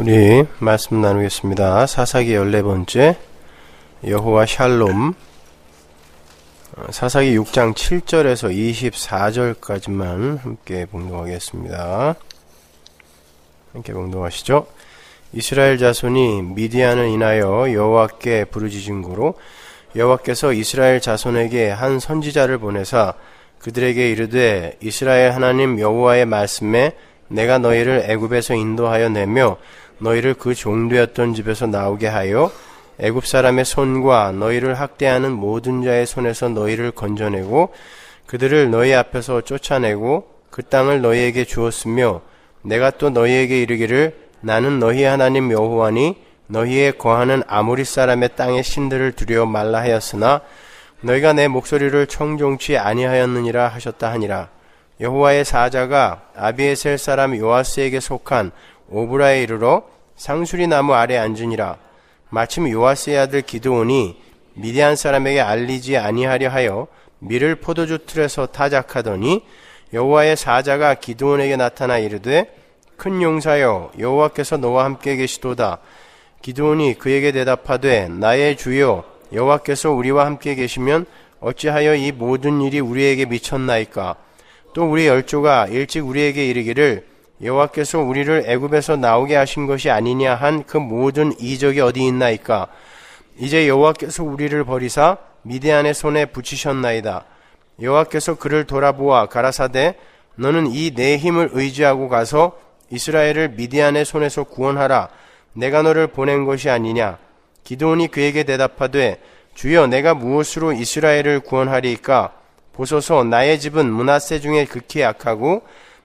우리 말씀 나누겠습니다. 사사기 14번째 여호와 샬롬 사사기 6장 7절에서 24절까지만 함께 봉독하겠습니다. 함께 봉독하시죠. 이스라엘 자손이 미디안을 인하여 여호와께 부르짖은 고로 여호와께서 이스라엘 자손에게 한 선지자를 보내사 그들에게 이르되 이스라엘 하나님 여호와의 말씀에 내가 너희를 애굽에서 인도하여 내며 너희를 그 종되었던 집에서 나오게 하여 애굽 사람의 손과 너희를 학대하는 모든 자의 손에서 너희를 건져내고 그들을 너희 앞에서 쫓아내고 그 땅을 너희에게 주었으며 내가 또 너희에게 이르기를 나는 너희 하나님 여호와니 너희의 거하는 아모리 사람의 땅의 신들을 두려워 말라 하였으나 너희가 내 목소리를 청종치 아니하였느니라 하셨다 하니라 여호와의 사자가 아비에셀 사람 요아스에게 속한 오브라에 이르러 상수리 나무 아래 앉으니라. 마침 요아스의 아들 기드온이 미디안 사람에게 알리지 아니하려 하여 미를 포도주 틀에서 타작하더니 여호와의 사자가 기드온에게 나타나 이르되 큰 용사여 여호와께서 너와 함께 계시도다. 기드온이 그에게 대답하되 나의 주여 여호와께서 우리와 함께 계시면 어찌하여 이 모든 일이 우리에게 미쳤나이까? 또 우리 열조가 일찍 우리에게 이르기를 여호와께서 우리를 애굽에서 나오게 하신 것이 아니냐 한 그 모든 이적이 어디 있나이까 이제 여호와께서 우리를 버리사 미디안의 손에 붙이셨나이다 여호와께서 그를 돌아보아 가라사대 너는 이 내 힘을 의지하고 가서 이스라엘을 미디안의 손에서 구원하라 내가 너를 보낸 것이 아니냐 기도원이 그에게 대답하되 주여 내가 무엇으로 이스라엘을 구원하리이까 보소서 나의 집은 문하세 중에 극히 약하고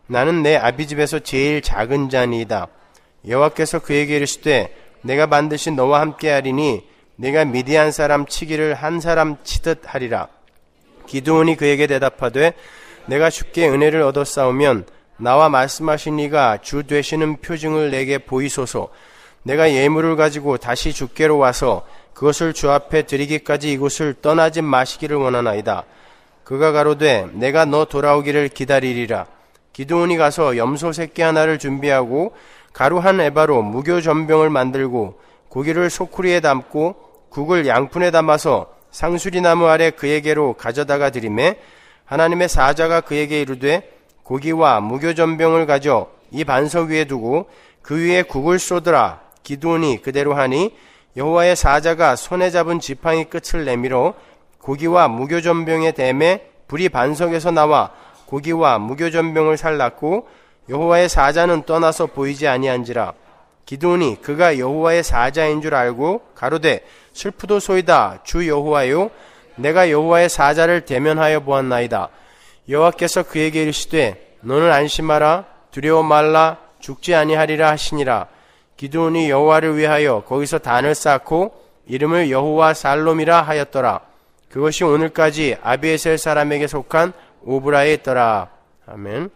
나는 내 아비 집에서 제일 작은 자니이다. 여호와께서 그에게 이르시되 내가 반드시 너와 함께 하리니 내가 미디안 사람 치기를 한 사람 치듯 하리라. 기드온이 그에게 대답하되 내가 쉽게 은혜를 얻어 싸우면 나와 말씀하신 이가 주 되시는 표징을 내게 보이소서. 내가 예물을 가지고 다시 주께로 와서 그것을 주 앞에 드리기까지 이곳을 떠나지 마시기를 원하나이다. 그가 가로되 내가 너 돌아오기를 기다리리라. 기드온이 가서 염소 새끼 하나를 준비하고 가루 한 에바로 무교 전병을 만들고 고기를 소쿠리에 담고 국을 양푼에 담아서 상수리 나무 아래 그에게로 가져다가 드림에 하나님의 사자가 그에게 이르되 고기와 무교 전병을 가져 이 반석 위에 두고 그 위에 국을 쏟으라 기드온이 그대로 하니 여호와의 사자가 손에 잡은 지팡이 끝을 내밀어 고기와 무교전병의 댐에 불이 반석에서 나와 고기와 무교전병을 살랐고 여호와의 사자는 떠나서 보이지 아니한지라 기돈이 그가 여호와의 사자인 줄 알고 가로되 슬프도 소이다 주 여호와요 내가 여호와의 사자를 대면하여 보았나이다 여호와께서 그에게 이르시되 너는 안심하라 두려워 말라 죽지 아니하리라 하시니라 기돈이 여호와를 위하여 거기서 단을 쌓고 이름을 여호와 살롬이라 하였더라 그것이 오늘까지 아비에셀 사람에게 속한 오브라에 있더라. 아멘.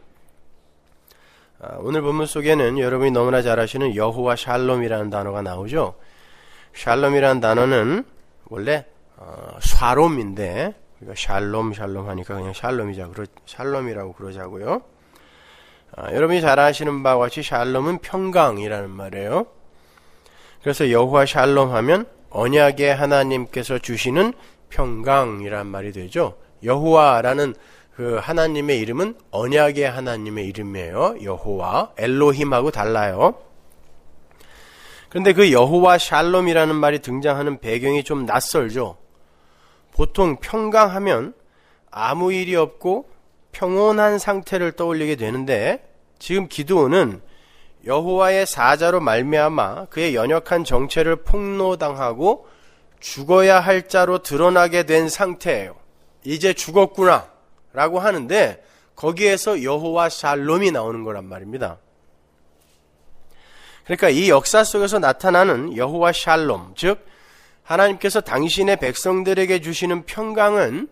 아, 오늘 본문 속에는 여러분이 너무나 잘 아시는 여호와 샬롬이라는 단어가 나오죠. 샬롬이라는 단어는 원래 어, 롬인데 우리가 샬롬 샬롬 하니까 그냥 샬롬이자 그러, 샬롬이라고 그러자고요. 아, 여러분이 잘 아시는 바와 같이 샬롬은 평강이라는 말이에요. 그래서 여호와 샬롬 하면 언약의 하나님께서 주시는 평강이란 말이 되죠. 여호와라는 그 하나님의 이름은 언약의 하나님의 이름이에요. 여호와 엘로힘하고 달라요. 그런데 그 여호와 샬롬이라는 말이 등장하는 배경이 좀 낯설죠. 보통 평강하면 아무 일이 없고 평온한 상태를 떠올리게 되는데 지금 기도는 여호와의 사자로 말미암아 그의 연약한 정체를 폭로당하고 죽어야 할 자로 드러나게 된 상태예요. 이제 죽었구나. 라고 하는데 거기에서 여호와 샬롬이 나오는 거란 말입니다. 그러니까 이 역사 속에서 나타나는 여호와 샬롬, 즉 하나님께서 당신의 백성들에게 주시는 평강은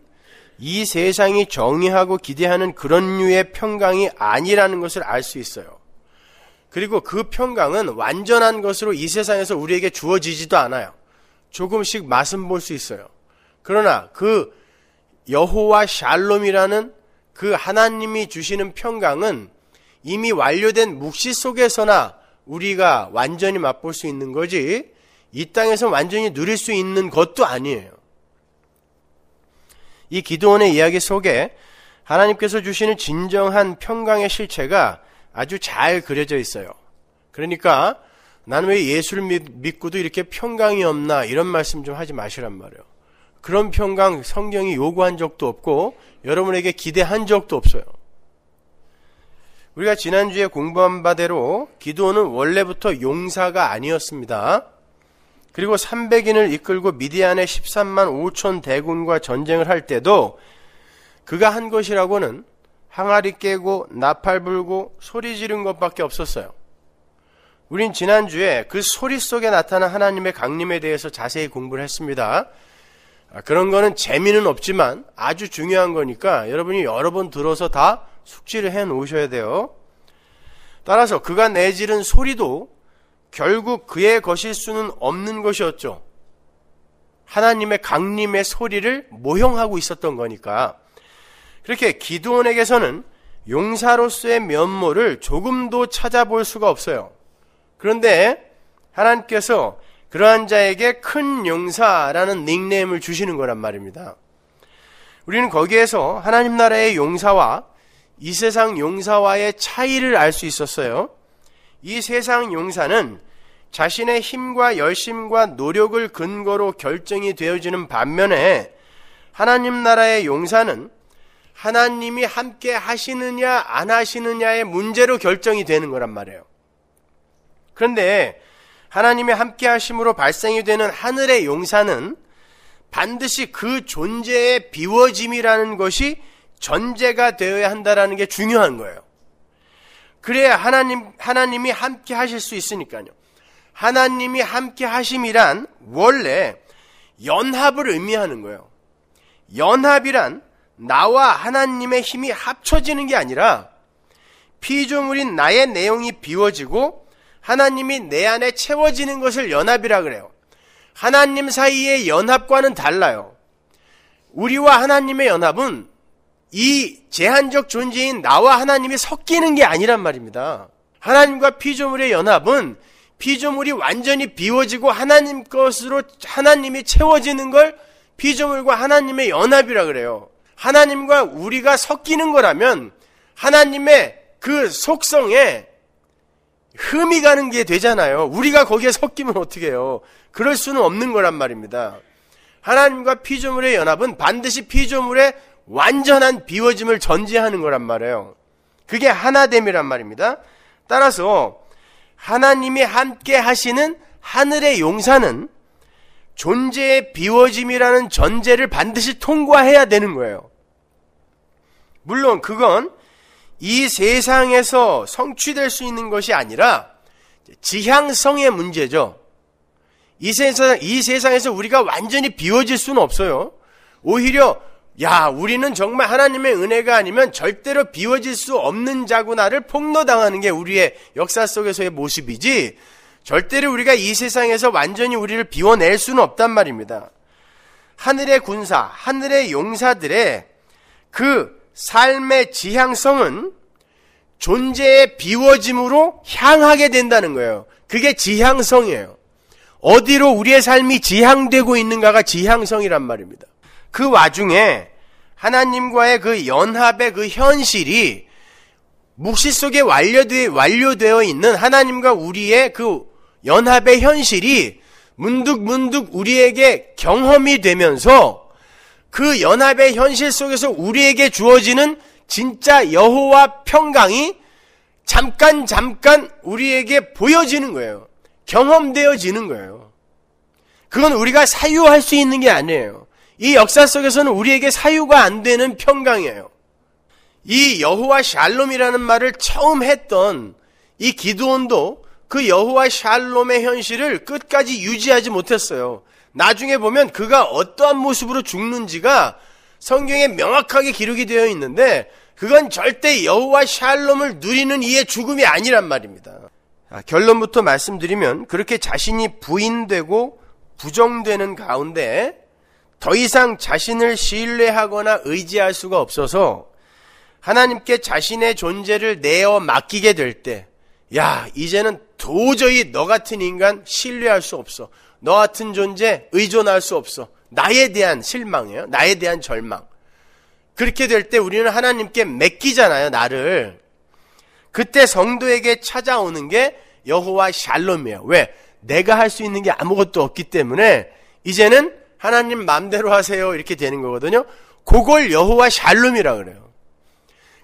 이 세상이 정의하고 기대하는 그런 류의 평강이 아니라는 것을 알 수 있어요. 그리고 그 평강은 완전한 것으로 이 세상에서 우리에게 주어지지도 않아요. 조금씩 맛은 볼 수 있어요. 그러나 그 여호와 샬롬이라는 그 하나님이 주시는 평강은 이미 완료된 묵시 속에서나 우리가 완전히 맛볼 수 있는 거지 이 땅에서 완전히 누릴 수 있는 것도 아니에요. 이 기도원의 이야기 속에 하나님께서 주시는 진정한 평강의 실체가 아주 잘 그려져 있어요. 그러니까 나는 왜 예수를 믿고도 이렇게 평강이 없나 이런 말씀 좀 하지 마시란 말이에요. 그런 평강 성경이 요구한 적도 없고 여러분에게 기대한 적도 없어요. 우리가 지난주에 공부한 바대로 기도는 원래부터 용사가 아니었습니다. 그리고 300인을 이끌고 미디안의 13만 5천 대군과 전쟁을 할 때도 그가 한 것이라고는 항아리 깨고 나팔 불고 소리 지른 것밖에 없었어요. 우린 지난주에 그 소리 속에 나타난 하나님의 강림에 대해서 자세히 공부를 했습니다. 아, 그런 거는 재미는 없지만 아주 중요한 거니까 여러분이 여러 번 들어서 다 숙지를 해 놓으셔야 돼요. 따라서 그가 내지른 소리도 결국 그의 것일 수는 없는 것이었죠. 하나님의 강림의 소리를 모형하고 있었던 거니까. 그렇게 기도원에게서는 용사로서의 면모를 조금도 찾아볼 수가 없어요. 그런데 하나님께서 그러한 자에게 큰 용사라는 닉네임을 주시는 거란 말입니다. 우리는 거기에서 하나님 나라의 용사와 이 세상 용사와의 차이를 알 수 있었어요. 이 세상 용사는 자신의 힘과 열심과 노력을 근거로 결정이 되어지는 반면에 하나님 나라의 용사는 하나님이 함께 하시느냐 안 하시느냐의 문제로 결정이 되는 거란 말이에요. 그런데 하나님의 함께 하심으로 발생이 되는 하늘의 용사는 반드시 그 존재의 비워짐이라는 것이 전제가 되어야 한다라는 게 중요한 거예요. 그래야 하나님 하나님이 함께 하실 수 있으니까요. 하나님이 함께 하심이란 원래 연합을 의미하는 거예요. 연합이란 나와 하나님의 힘이 합쳐지는 게 아니라 피조물인 나의 내용이 비워지고 하나님이 내 안에 채워지는 것을 연합이라 그래요. 하나님 사이의 연합과는 달라요. 우리와 하나님의 연합은 이 제한적 존재인 나와 하나님이 섞이는 게 아니란 말입니다. 하나님과 피조물의 연합은 피조물이 완전히 비워지고 하나님 것으로 하나님이 채워지는 걸 피조물과 하나님의 연합이라 그래요. 하나님과 우리가 섞이는 거라면 하나님의 그 속성에 흠이 가는 게 되잖아요. 우리가 거기에 섞이면 어떻게 해요? 그럴 수는 없는 거란 말입니다. 하나님과 피조물의 연합은 반드시 피조물의 완전한 비워짐을 전제하는 거란 말이에요. 그게 하나됨이란 말입니다. 따라서 하나님이 함께 하시는 하늘의 용사는 존재의 비워짐이라는 전제를 반드시 통과해야 되는 거예요. 물론 그건 이 세상에서 성취될 수 있는 것이 아니라 지향성의 문제죠. 이 세상, 이 세상에서 우리가 완전히 비워질 수는 없어요. 오히려, 야, 우리는 정말 하나님의 은혜가 아니면 절대로 비워질 수 없는 자구나를 폭로당하는 게 우리의 역사 속에서의 모습이지, 절대로 우리가 이 세상에서 완전히 우리를 비워낼 수는 없단 말입니다. 하늘의 군사, 하늘의 용사들의 그 삶의 지향성은 존재의 비워짐으로 향하게 된다는 거예요. 그게 지향성이에요. 어디로 우리의 삶이 지향되고 있는가가 지향성이란 말입니다. 그 와중에 하나님과의 그 연합의 그 현실이 묵시 속에 완료되, 완료되어 있는 하나님과 우리의 그 연합의 현실이 문득문득 문득 우리에게 경험이 되면서 그 연합의 현실 속에서 우리에게 주어지는 진짜 여호와 평강이 잠깐 잠깐 우리에게 보여지는 거예요. 경험되어지는 거예요. 그건 우리가 사유할 수 있는 게 아니에요. 이 역사 속에서는 우리에게 사유가 안 되는 평강이에요. 이 여호와 샬롬이라는 말을 처음 했던 이기도원도그 여호와 샬롬의 현실을 끝까지 유지하지 못했어요. 나중에 보면 그가 어떠한 모습으로 죽는지가 성경에 명확하게 기록이 되어 있는데 그건 절대 여호와 샬롬을 누리는 이의 죽음이 아니란 말입니다. 아, 결론부터 말씀드리면 그렇게 자신이 부인되고 부정되는 가운데 더 이상 자신을 신뢰하거나 의지할 수가 없어서 하나님께 자신의 존재를 내어 맡기게 될 때, 야, 이제는 도저히 너 같은 인간 신뢰할 수 없어. 너 같은 존재 의존할 수 없어. 나에 대한 실망이에요. 나에 대한 절망. 그렇게 될 때 우리는 하나님께 맡기잖아요, 나를. 그때 성도에게 찾아오는 게 여호와 샬롬이에요. 왜? 내가 할 수 있는 게 아무것도 없기 때문에 이제는 하나님 마음대로 하세요. 이렇게 되는 거거든요. 그걸 여호와 샬롬이라 그래요.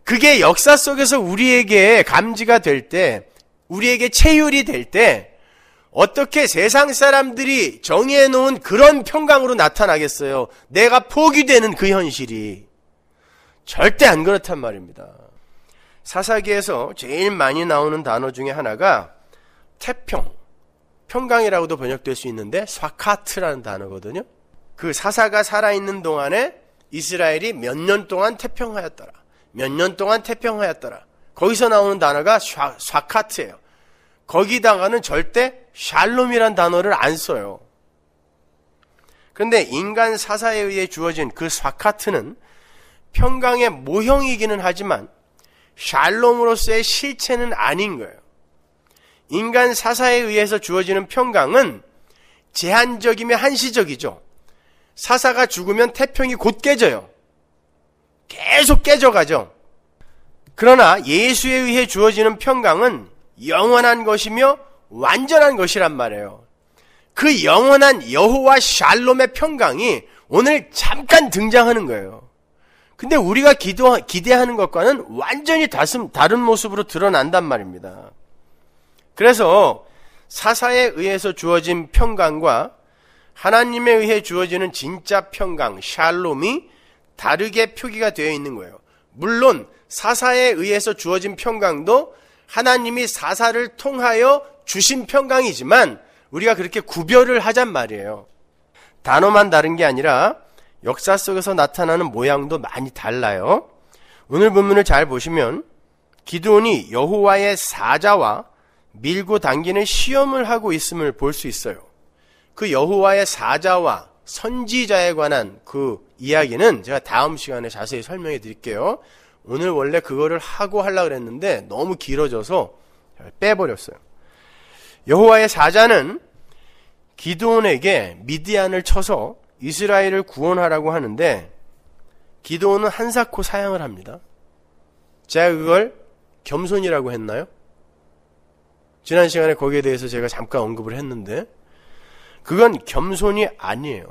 그게 역사 속에서 우리에게 감지가 될 때, 우리에게 체율이 될 때, 어떻게 세상 사람들이 정해놓은 그런 평강으로 나타나겠어요? 내가 포기되는 그 현실이. 절대 안 그렇단 말입니다. 사사기에서 제일 많이 나오는 단어 중에 하나가 태평, 평강이라고도 번역될 수 있는데 사카트라는 단어거든요. 그 사사가 살아있는 동안에 이스라엘이 몇 년 동안 태평하였더라. 몇 년 동안 태평하였더라. 거기서 나오는 단어가 사카트예요. 거기다가는 절대 샬롬이란 단어를 안 써요. 그런데 인간 사사에 의해 주어진 그 사카트는 평강의 모형이기는 하지만 샬롬으로서의 실체는 아닌 거예요. 인간 사사에 의해서 주어지는 평강은 제한적이며 한시적이죠. 사사가 죽으면 태평이 곧 깨져요. 계속 깨져가죠. 그러나 예수에 의해 주어지는 평강은 영원한 것이며 완전한 것이란 말이에요. 그 영원한 여호와 샬롬의 평강이 오늘 잠깐 등장하는 거예요. 근데 우리가 기도, 기대하는 것과는 완전히 다른 모습으로 드러난단 말입니다. 그래서 사사에 의해서 주어진 평강과 하나님에 의해 주어지는 진짜 평강, 샬롬이 다르게 표기가 되어 있는 거예요. 물론 사사에 의해서 주어진 평강도 하나님이 사사를 통하여 주신 평강이지만 우리가 그렇게 구별을 하잔 말이에요. 단어만 다른 게 아니라 역사 속에서 나타나는 모양도 많이 달라요. 오늘 본문을 잘 보시면 기드온이 여호와의 사자와 밀고 당기는 시험을 하고 있음을 볼 수 있어요. 그 여호와의 사자와 선지자에 관한 그 이야기는 제가 다음 시간에 자세히 설명해 드릴게요. 오늘 원래 그거를 하고 하려 고했는데 너무 길어져서 빼버렸어요. 여호와의 사자는 기도원에게 미디안을 쳐서 이스라엘을 구원하라고 하는데 기도원은 한사코 사양을 합니다. 제가 그걸 겸손이라고 했나요? 지난 시간에 거기에 대해서 제가 잠깐 언급을 했는데 그건 겸손이 아니에요.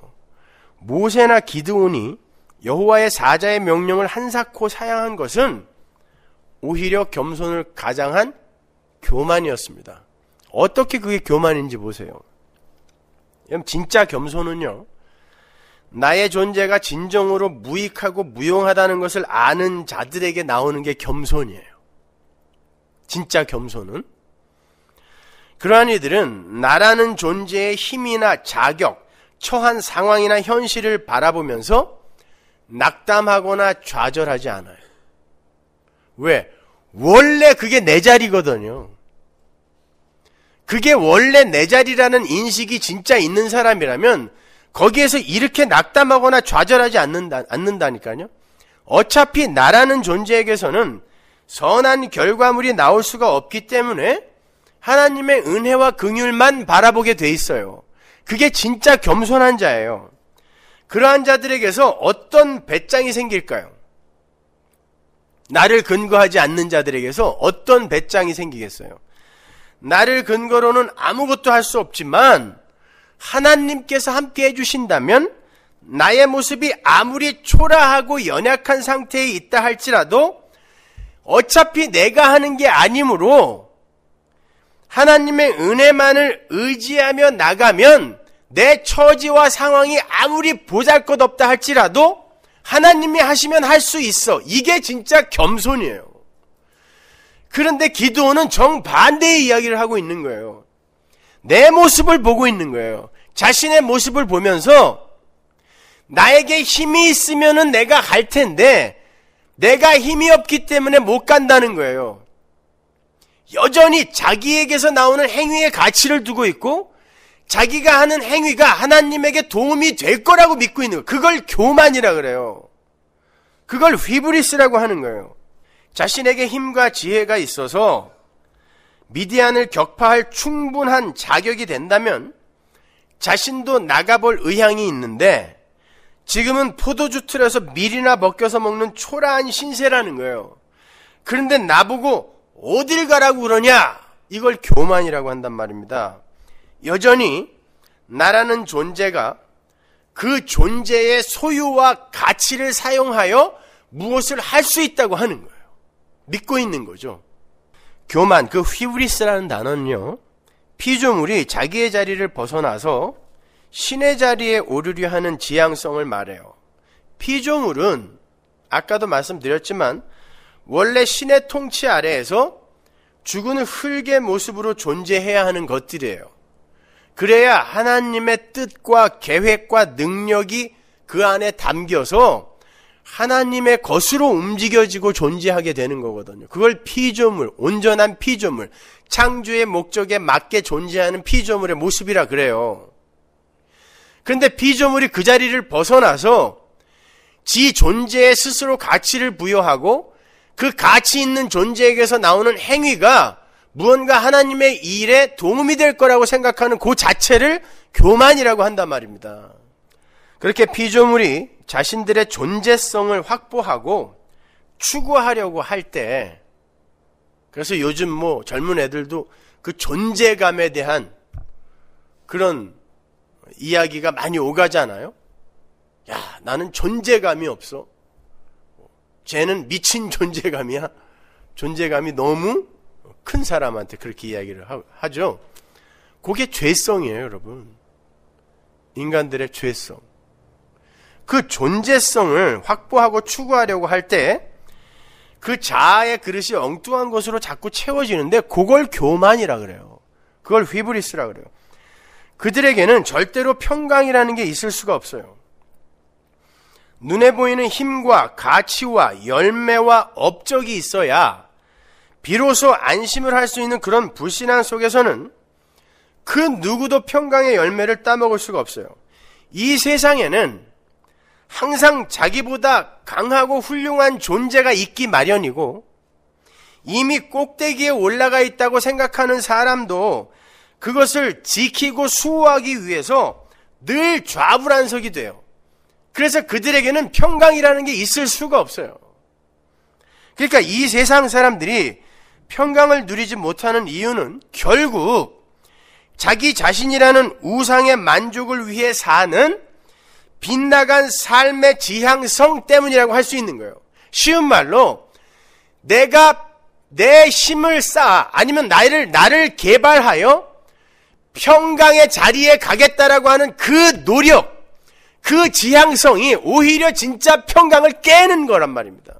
모세나 기드온이 여호와의 사자의 명령을 한사코 사양한 것은 오히려 겸손을 가장한 교만이었습니다. 어떻게 그게 교만인지 보세요. 진짜 겸손은요. 나의 존재가 진정으로 무익하고 무용하다는 것을 아는 자들에게 나오는 게 겸손이에요. 진짜 겸손은 그러한 이들은 나라는 존재의 힘이나 자격, 처한 상황이나 현실을 바라보면서 낙담하거나 좌절하지 않아요. 왜? 원래 그게 내 자리거든요. 그게 원래 내 자리라는 인식이 진짜 있는 사람이라면 거기에서 이렇게 낙담하거나 좌절하지 않는다, 않는다니까요. 어차피 나라는 존재에게서는 선한 결과물이 나올 수가 없기 때문에 하나님의 은혜와 긍휼만 바라보게 돼 있어요. 그게 진짜 겸손한 자예요. 그러한 자들에게서 어떤 배짱이 생길까요? 나를 근거하지 않는 자들에게서 어떤 배짱이 생기겠어요? 나를 근거로는 아무것도 할 수 없지만 하나님께서 함께 해주신다면 나의 모습이 아무리 초라하고 연약한 상태에 있다 할지라도 어차피 내가 하는 게 아니므로 하나님의 은혜만을 의지하며 나가면 내 처지와 상황이 아무리 보잘 것 없다 할지라도 하나님이 하시면 할 수 있어. 이게 진짜 겸손이에요. 그런데 기도는 정반대의 이야기를 하고 있는 거예요. 내 모습을 보고 있는 거예요. 자신의 모습을 보면서 나에게 힘이 있으면은 내가 갈 텐데 내가 힘이 없기 때문에 못 간다는 거예요. 여전히 자기에게서 나오는 행위의 가치를 두고 있고 자기가 하는 행위가 하나님에게 도움이 될 거라고 믿고 있는 거 그걸 교만이라 그래요. 그걸 휘브리스라고 하는 거예요. 자신에게 힘과 지혜가 있어서 미디안을 격파할 충분한 자격이 된다면 자신도 나가볼 의향이 있는데 지금은 포도주 틀에서 밀이나 벗겨서 먹는 초라한 신세라는 거예요. 그런데 나보고 어딜 가라고 그러냐? 이걸 교만이라고 한단 말입니다. 여전히 나라는 존재가 그 존재의 소유와 가치를 사용하여 무엇을 할 수 있다고 하는 거예요. 믿고 있는 거죠. 교만, 그 휘브리스라는 단어는요, 피조물이 자기의 자리를 벗어나서 신의 자리에 오르려 하는 지향성을 말해요. 피조물은 아까도 말씀드렸지만 원래 신의 통치 아래에서 죽은 흙의 모습으로 존재해야 하는 것들이에요. 그래야 하나님의 뜻과 계획과 능력이 그 안에 담겨서 하나님의 것으로 움직여지고 존재하게 되는 거거든요. 그걸 피조물, 온전한 피조물, 창조의 목적에 맞게 존재하는 피조물의 모습이라 그래요. 그런데 피조물이 그 자리를 벗어나서 지 존재에 스스로 가치를 부여하고 그 가치 있는 존재에게서 나오는 행위가 무언가 하나님의 일에 도움이 될 거라고 생각하는 그 자체를 교만이라고 한단 말입니다. 그렇게 피조물이 자신들의 존재성을 확보하고 추구하려고 할 때, 그래서 요즘 뭐 젊은 애들도 그 존재감에 대한 그런 이야기가 많이 오가잖아요? 야, 나는 존재감이 없어. 쟤는 미친 존재감이야. 존재감이 너무 큰 사람한테 그렇게 이야기를 하죠. 그게 죄성이에요, 여러분. 인간들의 죄성. 그 존재성을 확보하고 추구하려고 할 때 그 자아의 그릇이 엉뚱한 것으로 자꾸 채워지는데 그걸 교만이라 그래요. 그걸 휘브리스라 그래요. 그들에게는 절대로 평강이라는 게 있을 수가 없어요. 눈에 보이는 힘과 가치와 열매와 업적이 있어야 비로소 안심을 할 수 있는 그런 불신앙 속에서는 그 누구도 평강의 열매를 따먹을 수가 없어요. 이 세상에는 항상 자기보다 강하고 훌륭한 존재가 있기 마련이고 이미 꼭대기에 올라가 있다고 생각하는 사람도 그것을 지키고 수호하기 위해서 늘 좌불안석이 돼요. 그래서 그들에게는 평강이라는 게 있을 수가 없어요. 그러니까 이 세상 사람들이 평강을 누리지 못하는 이유는 결국 자기 자신이라는 우상의 만족을 위해 사는 빗나간 삶의 지향성 때문이라고 할 수 있는 거예요. 쉬운 말로 내가 내 힘을 쌓아 아니면 나를 나를 개발하여 평강의 자리에 가겠다라고 하는 그 노력, 그 지향성이 오히려 진짜 평강을 깨는 거란 말입니다.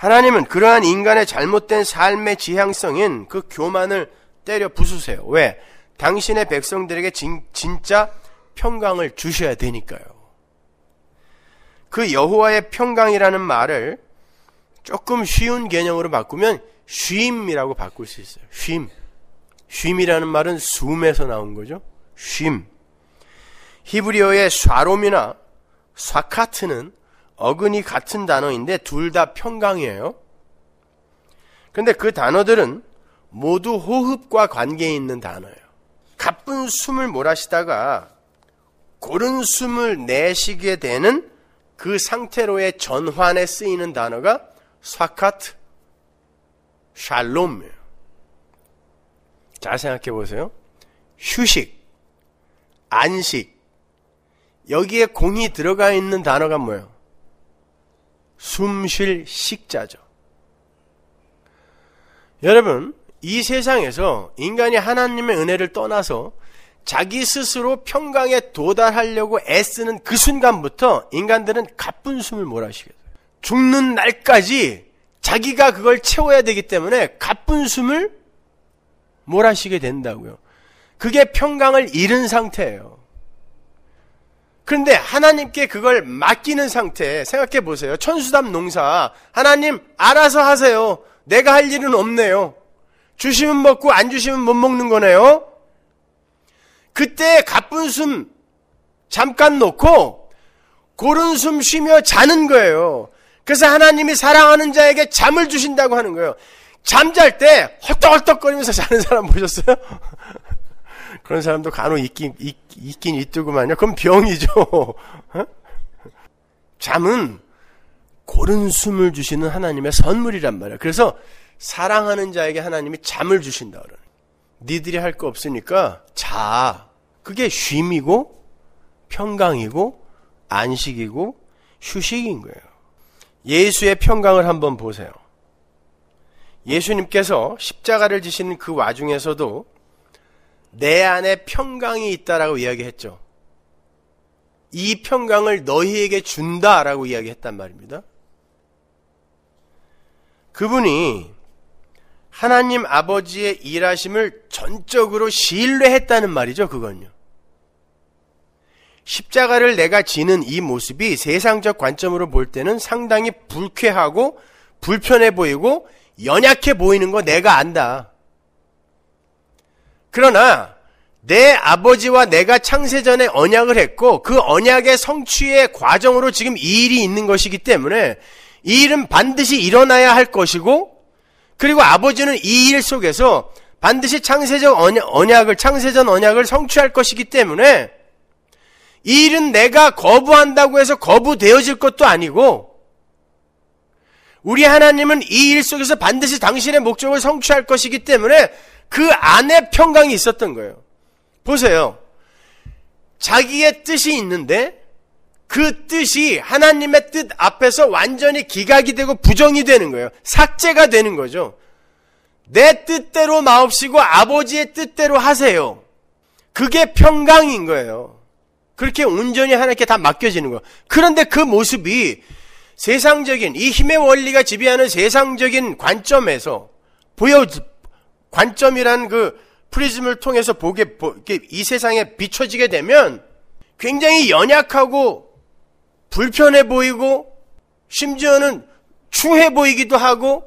하나님은 그러한 인간의 잘못된 삶의 지향성인 그 교만을 때려 부수세요. 왜? 당신의 백성들에게 진, 진짜 평강을 주셔야 되니까요. 그 여호와의 평강이라는 말을 조금 쉬운 개념으로 바꾸면 쉼이라고 바꿀 수 있어요. 쉼. 쉼이라는 말은 숨에서 나온 거죠. 쉼. 히브리어의 샤롬이나 사카트는 어근이 같은 단어인데 둘 다 평강이에요. 근데 그 단어들은 모두 호흡과 관계 에 있는 단어예요. 가쁜 숨을 몰아쉬다가 고른 숨을 내쉬게 되는 그 상태로의 전환에 쓰이는 단어가 사카트, 샬롬이에요. 잘 생각해 보세요. 휴식, 안식. 여기에 공이 들어가 있는 단어가 뭐예요? 숨쉴 식자죠. 여러분, 이 세상에서 인간이 하나님의 은혜를 떠나서 자기 스스로 평강에 도달하려고 애쓰는 그 순간부터 인간들은 가쁜 숨을 몰아쉬게 돼요. 죽는 날까지 자기가 그걸 채워야 되기 때문에 가쁜 숨을 몰아쉬게 된다고요. 그게 평강을 잃은 상태예요. 그런데 하나님께 그걸 맡기는 상태 생각해 보세요. 천수담 농사 하나님 알아서 하세요. 내가 할 일은 없네요. 주시면 먹고 안 주시면 못 먹는 거네요. 그때 가쁜 숨 잠깐 놓고 고른 숨 쉬며 자는 거예요. 그래서 하나님이 사랑하는 자에게 잠을 주신다고 하는 거예요. 잠잘 때 헐떡헐떡거리면서 자는 사람 보셨어요? 그런 사람도 간혹 있긴, 있, 긴 있더구만요. 그럼 병이죠. 어? 잠은 고른 숨을 주시는 하나님의 선물이란 말이에요 그래서 사랑하는 자에게 하나님이 잠을 주신다 그러 니들이 할 거 없으니까 자. 그게 쉼이고 평강이고 안식이고 휴식인 거예요. 예수의 평강을 한번 보세요. 예수님께서 십자가를 지시는 그 와중에서도 내 안에 평강이 있다라고 이야기했죠. 이 평강을 너희에게 준다라고 이야기했단 말입니다. 그분이 하나님 아버지의 일하심을 전적으로 신뢰했다는 말이죠, 그건요. 십자가를 내가 지는 이 모습이 세상적 관점으로 볼 때는 상당히 불쾌하고 불편해 보이고 연약해 보이는 거 내가 안다. 그러나 내 아버지와 내가 창세전에 언약을 했고 그 언약의 성취의 과정으로 지금 이 일이 있는 것이기 때문에 이 일은 반드시 일어나야 할 것이고 그리고 아버지는 이 일 속에서 반드시 창세적 언약을 창세전 언약을 성취할 것이기 때문에 이 일은 내가 거부한다고 해서 거부되어질 것도 아니고 우리 하나님은 이 일 속에서 반드시 당신의 목적을 성취할 것이기 때문에 그 안에 평강이 있었던 거예요. 보세요. 자기의 뜻이 있는데 그 뜻이 하나님의 뜻 앞에서 완전히 기각이 되고 부정이 되는 거예요. 삭제가 되는 거죠. 내 뜻대로 마옵시고 아버지의 뜻대로 하세요. 그게 평강인 거예요. 그렇게 온전히 하나님께 다 맡겨지는 거예요. 그런데 그 모습이 세상적인 이 힘의 원리가 지배하는 세상적인 관점에서 보여 관점이란 그 프리즘을 통해서 보게 이 세상에 비춰지게 되면 굉장히 연약하고 불편해 보이고 심지어는 추해 보이기도 하고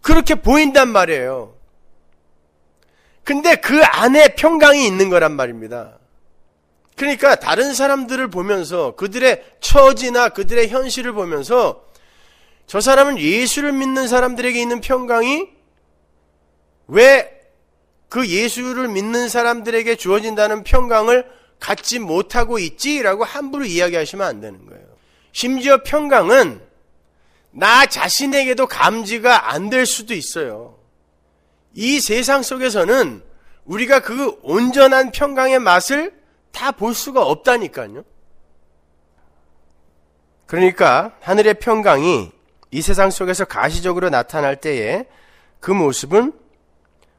그렇게 보인단 말이에요. 근데 그 안에 평강이 있는 거란 말입니다. 그러니까 다른 사람들을 보면서 그들의 처지나 그들의 현실을 보면서 저 사람은 예수를 믿는 사람들에게 있는 평강이 왜그 예수를 믿는 사람들에게 주어진다는 평강을 갖지 못하고 있지라고 함부로 이야기하시면 안 되는 거예요. 심지어 평강은 나 자신에게도 감지가 안 될 수도 있어요. 이 세상 속에서는 우리가 그 온전한 평강의 맛을 다 볼 수가 없다니까요. 그러니까 하늘의 평강이 이 세상 속에서 가시적으로 나타날 때에 그 모습은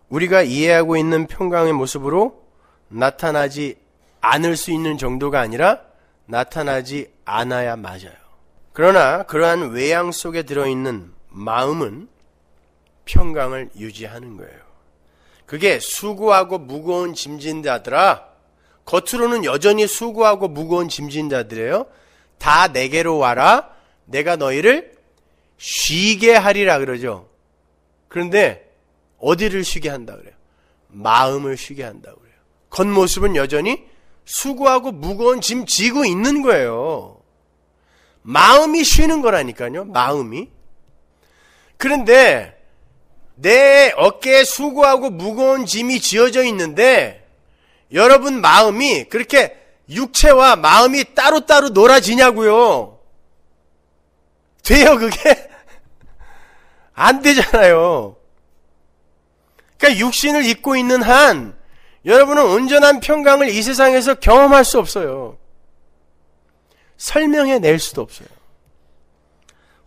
우리가 이해하고 있는 평강의 모습으로 나타나지 않을 수 있는 정도가 아니라 나타나지 않아야 맞아요. 그러나 그러한 외양 속에 들어있는 마음은 평강을 유지하는 거예요. 그게 수고하고 무거운 짐진 자들아, 겉으로는 여전히 수고하고 무거운 짐진 자들이에요. 다 내게로 와라. 내가 너희를 쉬게 하리라 그러죠. 그런데 어디를 쉬게 한다 그래요? 마음을 쉬게 한다 그래요. 겉모습은 여전히 수고하고 무거운 짐 지고 있는 거예요. 마음이 쉬는 거라니까요. 마음이. 그런데 내 어깨에 수고하고 무거운 짐이 지어져 있는데 여러분 마음이 그렇게 육체와 마음이 따로따로 놀아지냐고요. 돼요 그게? 안 되잖아요. 그러니까 육신을 입고 있는 한 여러분은 온전한 평강을 이 세상에서 경험할 수 없어요. 설명해 낼 수도 없어요.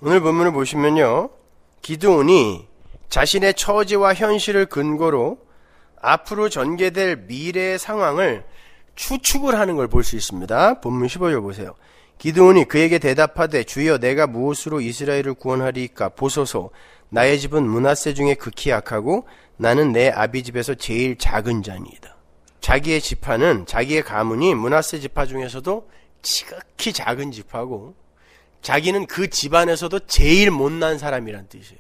오늘 본문을 보시면요. 기드온이 자신의 처지와 현실을 근거로 앞으로 전개될 미래의 상황을 추측을 하는 걸 볼 수 있습니다. 본문 15절 보세요. 기드온이 그에게 대답하되 주여 내가 무엇으로 이스라엘을 구원하리까 보소서 나의 집은 문하세 중에 극히 약하고 나는 내 아비 집에서 제일 작은 자니이다. 자기의 지파는 자기의 가문이 문하세 지파 중에서도 지극히 작은 지파고 자기는 그 집안에서도 제일 못난 사람이란 뜻이에요.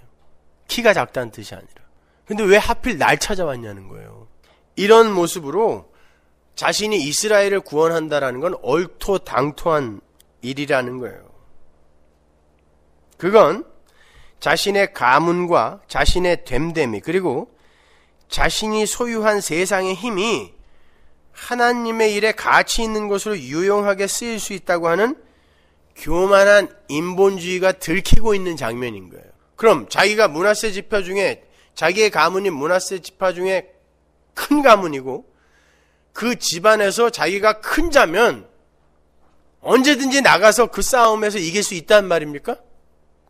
키가 작다는 뜻이 아니라. 근데 왜 하필 날 찾아왔냐는 거예요. 이런 모습으로 자신이 이스라엘을 구원한다라는 건 얼토당토한 일이라는 거예요. 그건 자신의 가문과 자신의 됨됨이 그리고 자신이 소유한 세상의 힘이 하나님의 일에 가치 있는 것으로 유용하게 쓰일 수 있다고 하는 교만한 인본주의가 들키고 있는 장면인 거예요. 그럼 자기가 문화세 집화 중에 자기의 가문이 문화세 집화 중에 큰 가문이고 그 집안에서 자기가 큰 자면 언제든지 나가서 그 싸움에서 이길 수 있단 말입니까?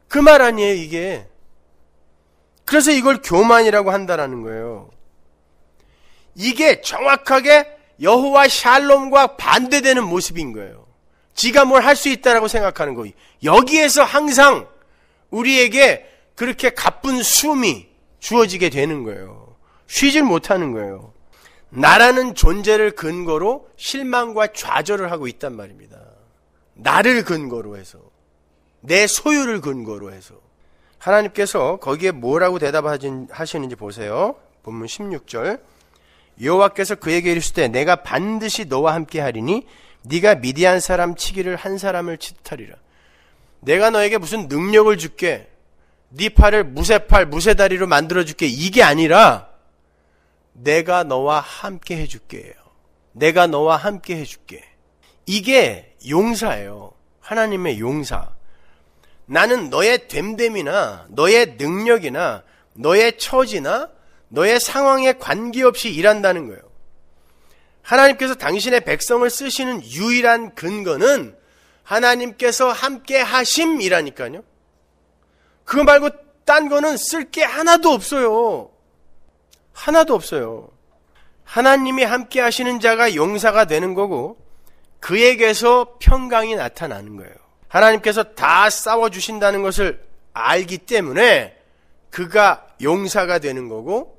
그 말 아니에요, 이게. 그래서 이걸 교만이라고 한다라는 거예요. 이게 정확하게 여호와 샬롬과 반대되는 모습인 거예요. 지가 뭘 할 수 있다라고 생각하는 거예요. 여기에서 항상 우리에게 그렇게 가쁜 숨이 주어지게 되는 거예요. 쉬질 못하는 거예요. 나라는 존재를 근거로 실망과 좌절을 하고 있단 말입니다. 나를 근거로 해서 내 소유를 근거로 해서 하나님께서 거기에 뭐라고 대답하시는지 보세요. 본문 16절. 여호와께서 그에게 이르시되 내가 반드시 너와 함께 하리니 네가 미디안 사람 치기를 한 사람을 치타리라. 내가 너에게 무슨 능력을 줄게. 네 팔을 무쇠팔 무쇠다리로 만들어 줄게. 이게 아니라 내가 너와 함께 해 줄게요. 내가 너와 함께 해 줄게. 이게 용사예요. 하나님의 용사. 나는 너의 됨됨이나 너의 능력이나 너의 처지나 너의 상황에 관계없이 일한다는 거예요. 하나님께서 당신의 백성을 쓰시는 유일한 근거는 하나님께서 함께 하심이라니까요. 그거 말고 딴 거는 쓸 게 하나도 없어요. 하나도 없어요. 하나님이 함께 하시는 자가 용사가 되는 거고 그에게서 평강이 나타나는 거예요. 하나님께서 다 싸워주신다는 것을 알기 때문에 그가 용사가 되는 거고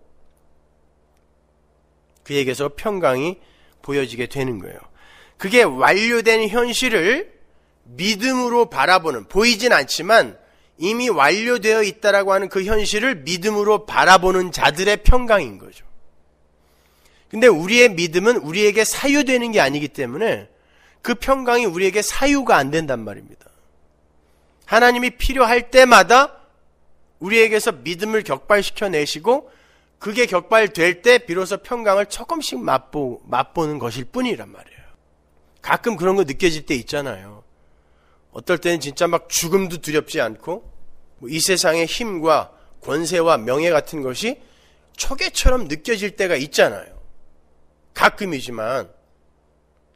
그에게서 평강이 보여지게 되는 거예요. 그게 완료된 현실을 믿음으로 바라보는, 보이진 않지만 이미 완료되어 있다라고 하는 그 현실을 믿음으로 바라보는 자들의 평강인 거죠. 근데 우리의 믿음은 우리에게 사유되는 게 아니기 때문에 그 평강이 우리에게 사유가 안 된단 말입니다. 하나님이 필요할 때마다 우리에게서 믿음을 격발시켜 내시고 그게 격발될 때 비로소 평강을 조금씩 맛보, 맛보는 것일 뿐이란 말이에요. 가끔 그런 거 느껴질 때 있잖아요. 어떨 때는 진짜 막 죽음도 두렵지 않고 뭐이 세상의 힘과 권세와 명예 같은 것이 초계처럼 느껴질 때가 있잖아요. 가끔이지만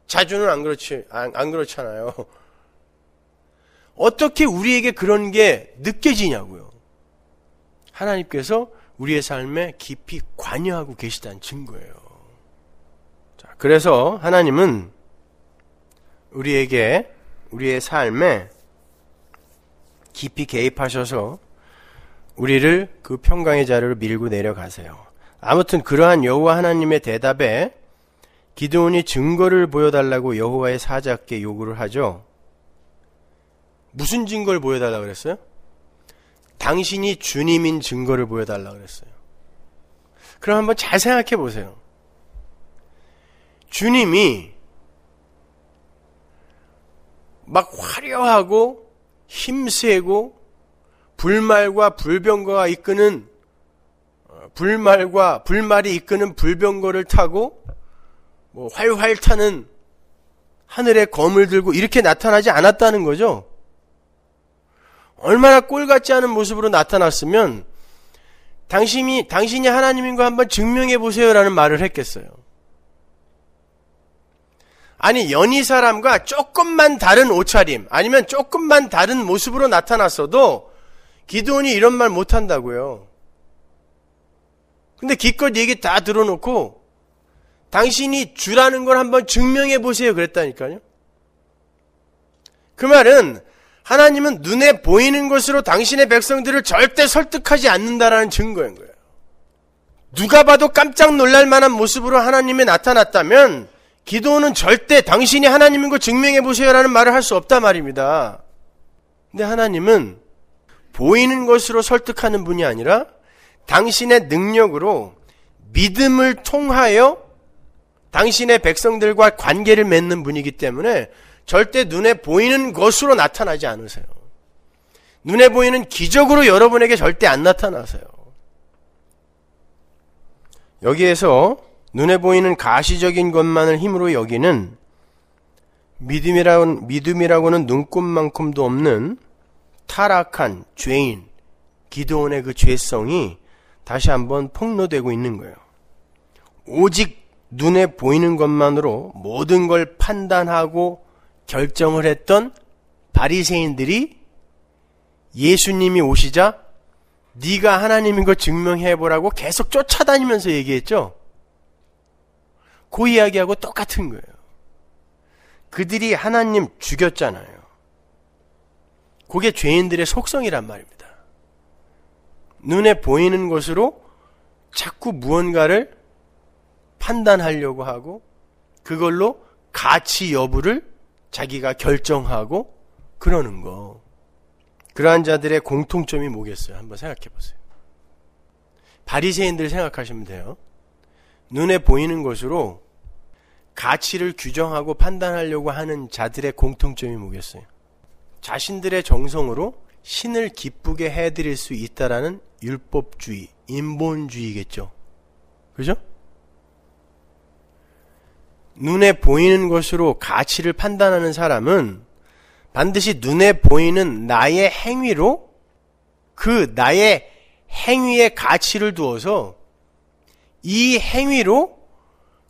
자주는 안 그렇지 안, 안 그렇잖아요. 어떻게 우리에게 그런 게 느껴지냐고요. 하나님께서 우리의 삶에 깊이 관여하고 계시다는 증거예요. 자, 그래서 하나님은 우리에게 우리의 삶에 깊이 개입하셔서 우리를 그 평강의 자리로 밀고 내려가세요. 아무튼 그러한 여호와 하나님의 대답에 기드온이 증거를 보여달라고 여호와의 사자께 요구를 하죠. 무슨 증거를 보여달라 그랬어요? 당신이 주님인 증거를 보여달라 그랬어요. 그럼 한번 잘 생각해 보세요. 주님이 막 화려하고 힘세고 불말과 불병거가 이끄는 어, 불말과 불말이 이끄는 불병거를 타고 뭐 활활 타는 하늘에 검을 들고 이렇게 나타나지 않았다는 거죠. 얼마나 꼴 같지 않은 모습으로 나타났으면 당신이 당신이 하나님인 거 한번 증명해 보세요라는 말을 했겠어요. 아니 연희 사람과 조금만 다른 옷차림 아니면 조금만 다른 모습으로 나타났어도 기도원이 이런 말 못한다고요. 근데 기껏 얘기 다 들어놓고 당신이 주라는 걸 한번 증명해 보세요 그랬다니까요. 그 말은 하나님은 눈에 보이는 것으로 당신의 백성들을 절대 설득하지 않는다라는 증거인 거예요. 누가 봐도 깜짝 놀랄 만한 모습으로 하나님이 나타났다면 기도는 절대 당신이 하나님인 걸 증명해 보세요라는 말을 할 수 없다 말입니다. 근데 하나님은 보이는 것으로 설득하는 분이 아니라 당신의 능력으로 믿음을 통하여 당신의 백성들과 관계를 맺는 분이기 때문에 절대 눈에 보이는 것으로 나타나지 않으세요. 눈에 보이는 기적으로 여러분에게 절대 안 나타나세요. 여기에서 눈에 보이는 가시적인 것만을 힘으로 여기는 믿음이라고는, 믿음이라고는 눈꽃만큼도 없는 타락한 죄인, 기도원의 그 죄성이 다시 한번 폭로되고 있는 거예요. 오직 눈에 보이는 것만으로 모든 걸 판단하고 결정을 했던 바리새인들이 예수님이 오시자 네가 하나님인 걸 증명해 보라고 계속 쫓아다니면서 얘기했죠. 그 이야기하고 똑같은 거예요. 그들이 하나님 죽였잖아요. 그게 죄인들의 속성이란 말입니다. 눈에 보이는 것으로 자꾸 무언가를 판단하려고 하고 그걸로 가치 여부를 자기가 결정하고 그러는 거. 그러한 자들의 공통점이 뭐겠어요? 한번 생각해 보세요. 바리새인들 생각하시면 돼요. 눈에 보이는 것으로 가치를 규정하고 판단하려고 하는 자들의 공통점이 뭐겠어요? 자신들의 정성으로 신을 기쁘게 해드릴 수 있다라는 율법주의, 인본주의겠죠. 그죠? 눈에 보이는 것으로 가치를 판단하는 사람은 반드시 눈에 보이는 나의 행위로 그 나의 행위에 가치를 두어서 이 행위로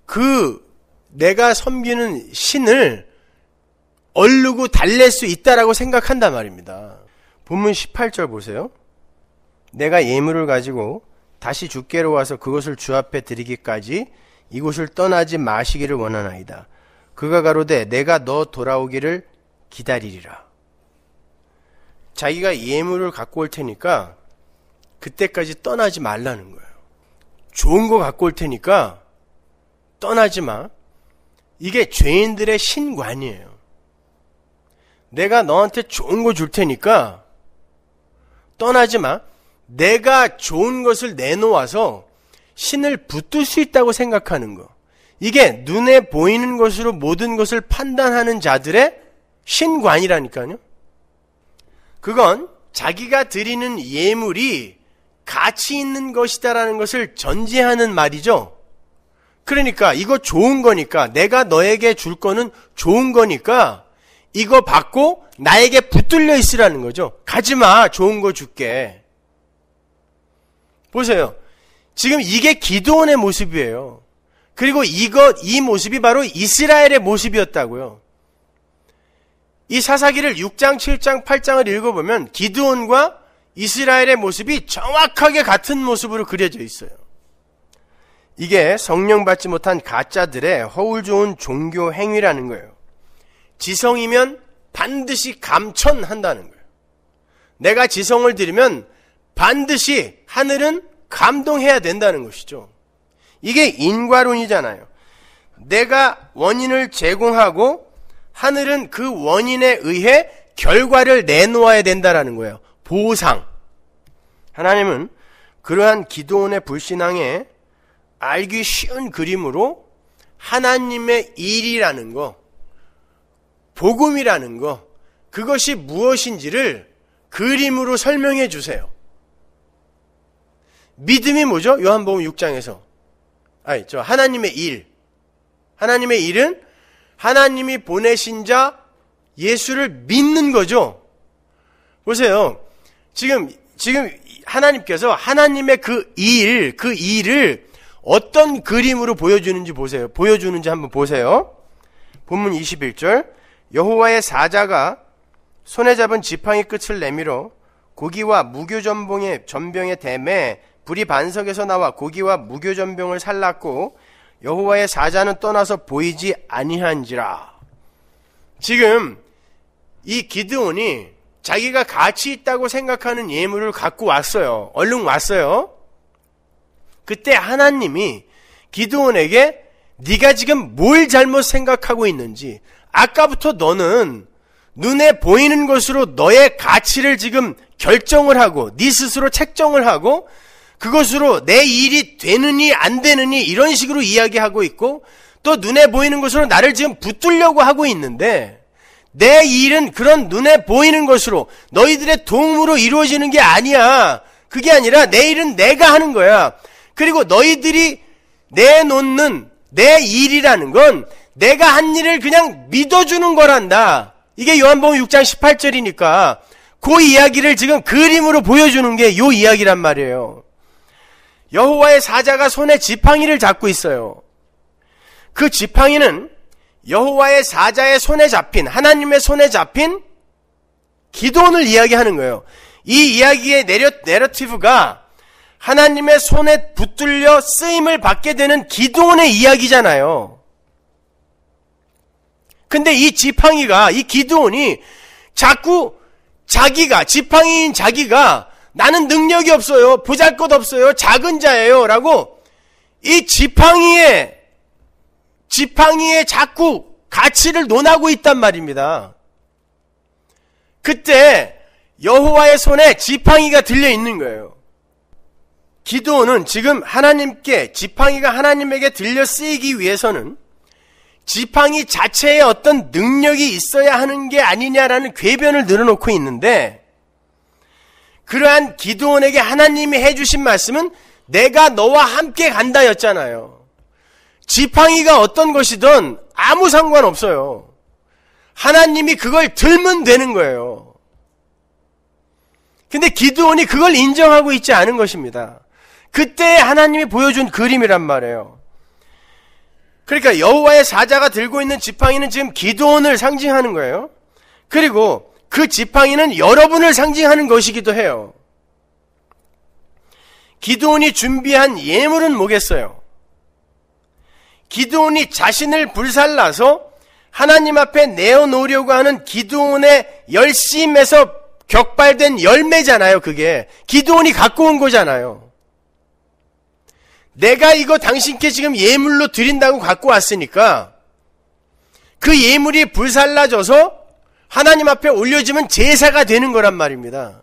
그 내가 섬기는 신을 얼르고 달랠 수 있다라고 생각한단 말입니다. 본문 18절 보세요. 내가 예물을 가지고 다시 주께로 와서 그것을 주 앞에 드리기까지 이곳을 떠나지 마시기를 원하나이다. 그가 가로되 내가 너 돌아오기를 기다리리라. 자기가 예물을 갖고 올 테니까 그때까지 떠나지 말라는 거예요. 좋은 거 갖고 올 테니까 떠나지 마. 이게 죄인들의 신관이에요. 내가 너한테 좋은 거 줄 테니까 떠나지 마. 내가 좋은 것을 내놓아서 신을 붙들 수 있다고 생각하는 것. 이게 눈에 보이는 것으로 모든 것을 판단하는 자들의 신관이라니까요. 그건 자기가 드리는 예물이 가치 있는 것이다라는 것을 전제하는 말이죠. 그러니까 이거 좋은 거니까 내가 너에게 줄 거는 좋은 거니까 이거 받고 나에게 붙들려 있으라는 거죠. 가지 마. 좋은 거 줄게. 보세요. 지금 이게 기도원의 모습이에요. 그리고 이것, 이 모습이 바로 이스라엘의 모습이었다고요. 이 사사기를 6장, 7장, 8장을 읽어보면 기드온과 이스라엘의 모습이 정확하게 같은 모습으로 그려져 있어요. 이게 성령 받지 못한 가짜들의 허울 좋은 종교 행위라는 거예요. 지성이면 반드시 감천한다는 거예요. 내가 지성을 들으면 반드시 하늘은 감동해야 된다는 것이죠. 이게 인과론이잖아요. 내가 원인을 제공하고 하늘은 그 원인에 의해 결과를 내놓아야 된다라는 거예요. 보상. 하나님은 그러한 기도원의 불신앙에 알기 쉬운 그림으로 하나님의 일이라는 거, 복음이라는 거, 그것이 무엇인지를 그림으로 설명해 주세요. 믿음이 뭐죠? 요한복음 6장에서. 아니, 저 하나님의 일. 하나님의 일은 하나님이 보내신 자 예수를 믿는 거죠. 보세요. 지금 지금 하나님께서 하나님의 그 일, 그 일을 어떤 그림으로 보여주는지 보세요. 보여주는지 한번 보세요. 본문 21절 여호와의 사자가 손에 잡은 지팡이 끝을 내밀어 고기와 무교전봉의 전병에 대매 불이 반석에서 나와 고기와 무교전병을 살랐고 여호와의 사자는 떠나서 보이지 아니한지라. 지금 이 기드온이 자기가 가치 있다고 생각하는 예물을 갖고 왔어요. 얼른 왔어요. 그때 하나님이 기드온에게 네가 지금 뭘 잘못 생각하고 있는지 아까부터 너는 눈에 보이는 것으로 너의 가치를 지금 결정을 하고 네 스스로 책정을 하고 그것으로 내 일이 되느니 안 되느니 이런 식으로 이야기하고 있고 또 눈에 보이는 것으로 나를 지금 붙들려고 하고 있는데 내 일은 그런 눈에 보이는 것으로 너희들의 도움으로 이루어지는 게 아니야. 그게 아니라 내 일은 내가 하는 거야. 그리고 너희들이 내놓는 내 일이라는 건 내가 한 일을 그냥 믿어주는 거란다. 이게 요한복음 6장 18절이니까 그 이야기를 지금 그림으로 보여주는 게 요 이야기란 말이에요. 여호와의 사자가 손에 지팡이를 잡고 있어요. 그 지팡이는 여호와의 사자의 손에 잡힌 하나님의 손에 잡힌 기도원을 이야기하는 거예요. 이 이야기의 내려, 내러티브가 하나님의 손에 붙들려 쓰임을 받게 되는 기도원의 이야기잖아요. 근데 이 지팡이가 이 기도원이 자꾸 자기가 지팡이인 자기가 나는 능력이 없어요. 부잘것 없어요. 작은 자예요. 라고 이 지팡이에, 지팡이에 자꾸 가치를 논하고 있단 말입니다. 그때 여호와의 손에 지팡이가 들려 있는 거예요. 기도는 지금 하나님께 지팡이가 하나님에게 들려 쓰이기 위해서는 지팡이 자체에 어떤 능력이 있어야 하는 게 아니냐라는 궤변을 늘어놓고 있는데 그러한 기도원에게 하나님이 해주신 말씀은 내가 너와 함께 간다였잖아요. 지팡이가 어떤 것이든 아무 상관없어요. 하나님이 그걸 들면 되는 거예요. 근데 기드온이 그걸 인정하고 있지 않은 것입니다. 그때 하나님이 보여준 그림이란 말이에요. 그러니까 여호와의 사자가 들고 있는 지팡이는 지금 기드온을 상징하는 거예요. 그리고 그 지팡이는 여러분을 상징하는 것이기도 해요. 기도원이 준비한 예물은 뭐겠어요? 기도원이 자신을 불살라서 하나님 앞에 내어놓으려고 하는 기도원의 열심에서 격발된 열매잖아요, 그게. 기도원이 갖고 온 거잖아요. 내가 이거 당신께 지금 예물로 드린다고 갖고 왔으니까 그 예물이 불살라져서 하나님 앞에 올려지면 제사가 되는 거란 말입니다.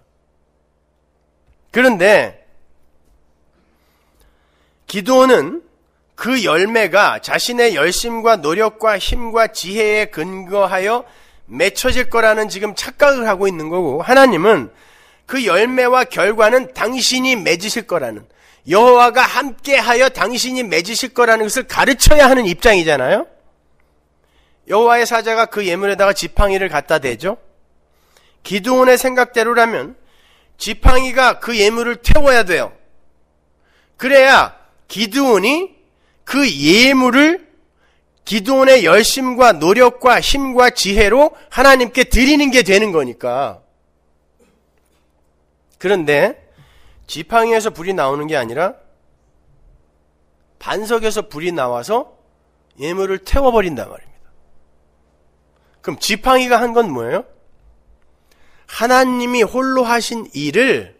그런데 기도는 그 열매가 자신의 열심과 노력과 힘과 지혜에 근거하여 맺혀질 거라는 지금 착각을 하고 있는 거고 하나님은 그 열매와 결과는 당신이 맺으실 거라는 여호와가 함께하여 당신이 맺으실 거라는 것을 가르쳐야 하는 입장이잖아요. 여호와의 사자가 그 예물에다가 지팡이를 갖다 대죠. 기드온의 생각대로라면 지팡이가 그 예물을 태워야 돼요. 그래야 기드온이 그 예물을 기드온의 열심과 노력과 힘과 지혜로 하나님께 드리는 게 되는 거니까. 그런데 지팡이에서 불이 나오는 게 아니라 반석에서 불이 나와서 예물을 태워버린단 말이에요. 그럼 지팡이가 한 건 뭐예요? 하나님이 홀로 하신 일을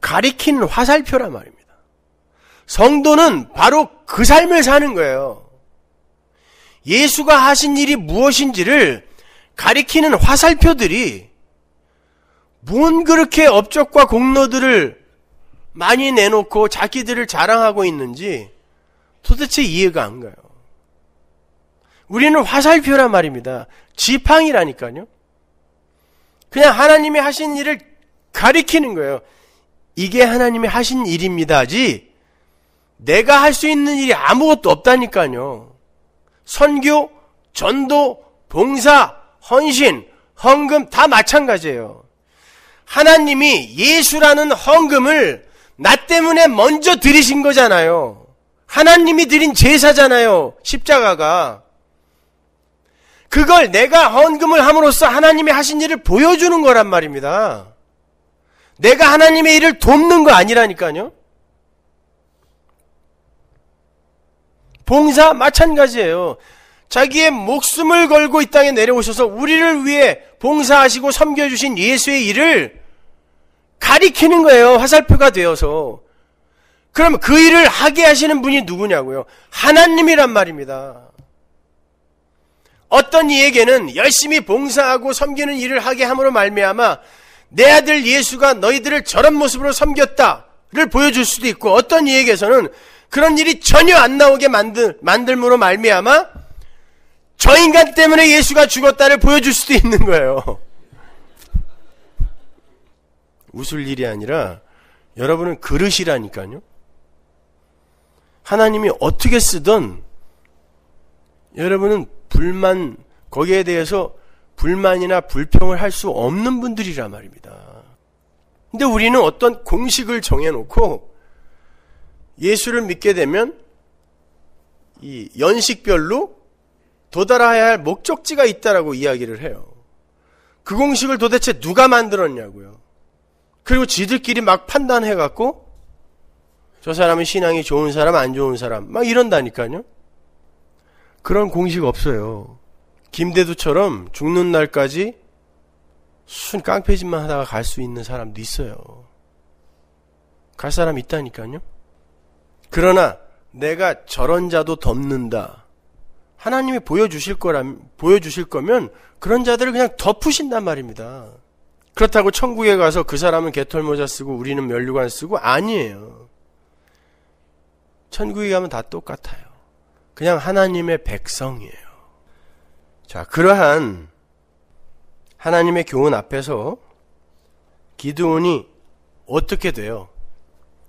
가리킨 화살표란 말입니다. 성도는 바로 그 삶을 사는 거예요. 예수가 하신 일이 무엇인지를 가리키는 화살표들이 뭔 그렇게 업적과 공로들을 많이 내놓고 자기들을 자랑하고 있는지 도대체 이해가 안 가요. 우리는 화살표란 말입니다. 지팡이라니까요. 그냥 하나님이 하신 일을 가리키는 거예요. 이게 하나님이 하신 일입니다지. 내가 할 수 있는 일이 아무것도 없다니까요. 선교, 전도, 봉사, 헌신, 헌금 다 마찬가지예요. 하나님이 예수라는 헌금을 나 때문에 먼저 드리신 거잖아요. 하나님이 드린 제사잖아요. 십자가가. 그걸 내가 헌금을 함으로써 하나님이 하신 일을 보여주는 거란 말입니다. 내가 하나님의 일을 돕는 거 아니라니까요. 봉사 마찬가지예요. 자기의 목숨을 걸고 이 땅에 내려오셔서 우리를 위해 봉사하시고 섬겨주신 예수의 일을 가리키는 거예요. 화살표가 되어서. 그럼그 일을 하게 하시는 분이 누구냐고요? 하나님이란 말입니다. 어떤 이에게는 열심히 봉사하고 섬기는 일을 하게 함으로 말미암아 내 아들 예수가 너희들을 저런 모습으로 섬겼다를 보여줄 수도 있고 어떤 이에게서는 그런 일이 전혀 안 나오게 만들, 만들므로 말미암아 저 인간 때문에 예수가 죽었다를 보여줄 수도 있는 거예요. 웃을 일이 아니라 여러분은 그릇이라니까요. 하나님이 어떻게 쓰던 여러분은 불만 거기에 대해서 불만이나 불평을 할 수 없는 분들이란 말입니다. 근데 우리는 어떤 공식을 정해놓고 예수를 믿게 되면 이 연식별로 도달해야 할 목적지가 있다라고 이야기를 해요. 그 공식을 도대체 누가 만들었냐고요. 그리고 지들끼리 막 판단해갖고 저 사람은 신앙이 좋은 사람, 안 좋은 사람, 막 이런다니까요. 그런 공식 없어요. 김대두처럼 죽는 날까지 순 깡패짓만 하다가 갈 수 있는 사람도 있어요. 갈 사람 있다니까요. 그러나 내가 저런 자도 덮는다. 하나님이 보여주실 거람, 보여주실 거면 그런 자들을 그냥 덮으신단 말입니다. 그렇다고 천국에 가서 그 사람은 개털모자 쓰고 우리는 면류관 쓰고 아니에요. 천국에 가면 다 똑같아요. 그냥 하나님의 백성이에요. 자, 그러한 하나님의 교훈 앞에서 기드온이 어떻게 돼요?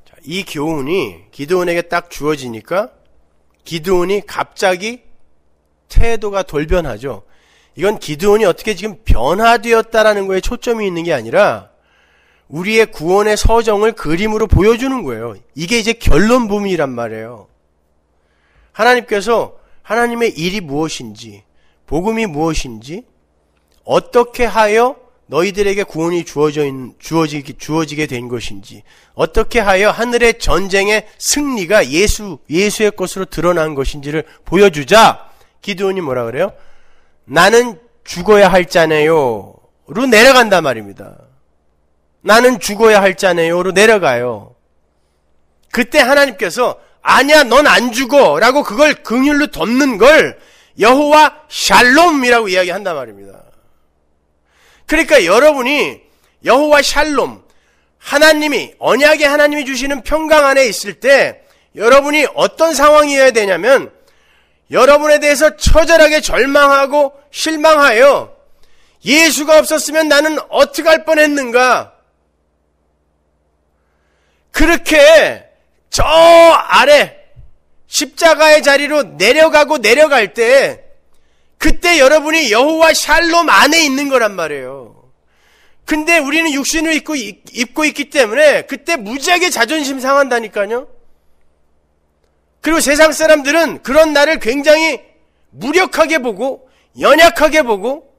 자, 이 교훈이 기드온에게 딱 주어지니까 기드온이 갑자기 태도가 돌변하죠. 이건 기드온이 어떻게 지금 변화되었다라는 거에 초점이 있는 게 아니라 우리의 구원의 서정을 그림으로 보여주는 거예요. 이게 이제 결론 부분이란 말이에요. 하나님께서 하나님의 일이 무엇인지, 복음이 무엇인지, 어떻게 하여 너희들에게 구원이 주어져 있, 주어지게, 주어지게 된 것인지, 어떻게 하여 하늘의 전쟁의 승리가 예수, 예수의 것으로 드러난 것인지를 보여주자, 기도원이 뭐라 그래요? 나는 죽어야 할 자네요. 로 내려간단 말입니다. 나는 죽어야 할 자네요. 로 내려가요. 그때 하나님께서 아니야 넌 안 죽어 라고 그걸 긍휼로 덮는 걸 여호와 샬롬이라고 이야기한단 말입니다. 그러니까 여러분이 여호와 샬롬 하나님이 언약의 하나님이 주시는 평강 안에 있을 때 여러분이 어떤 상황이어야 되냐면 여러분에 대해서 처절하게 절망하고 실망하여 예수가 없었으면 나는 어떻게 할 뻔했는가 그렇게 저 아래 십자가의 자리로 내려가고 내려갈 때 그때 여러분이 여호와 샬롬 안에 있는 거란 말이에요. 근데 우리는 육신을 입고, 입고 있기 때문에 그때 무지하게 자존심 상한다니까요. 그리고 세상 사람들은 그런 나를 굉장히 무력하게 보고 연약하게 보고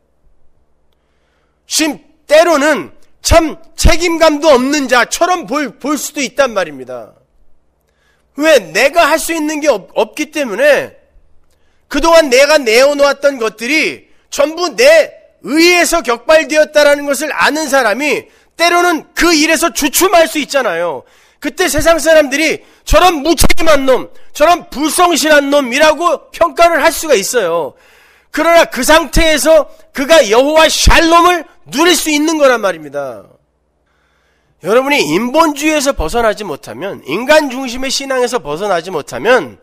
심 때로는 참 책임감도 없는 자처럼 볼, 볼 수도 있단 말입니다. 왜? 내가 할 수 있는 게 없, 기 때문에 그동안 내가 내어놓았던 것들이 전부 내 의에서 격발되었다라는 것을 아는 사람이 때로는 그 일에서 주춤할 수 있잖아요. 그때 세상 사람들이 저런 무책임한 놈, 저런 불성실한 놈이라고 평가를 할 수가 있어요. 그러나 그 상태에서 그가 여호와 샬롬을 누릴 수 있는 거란 말입니다. 여러분이 인본주의에서 벗어나지 못하면, 인간 중심의 신앙에서 벗어나지 못하면,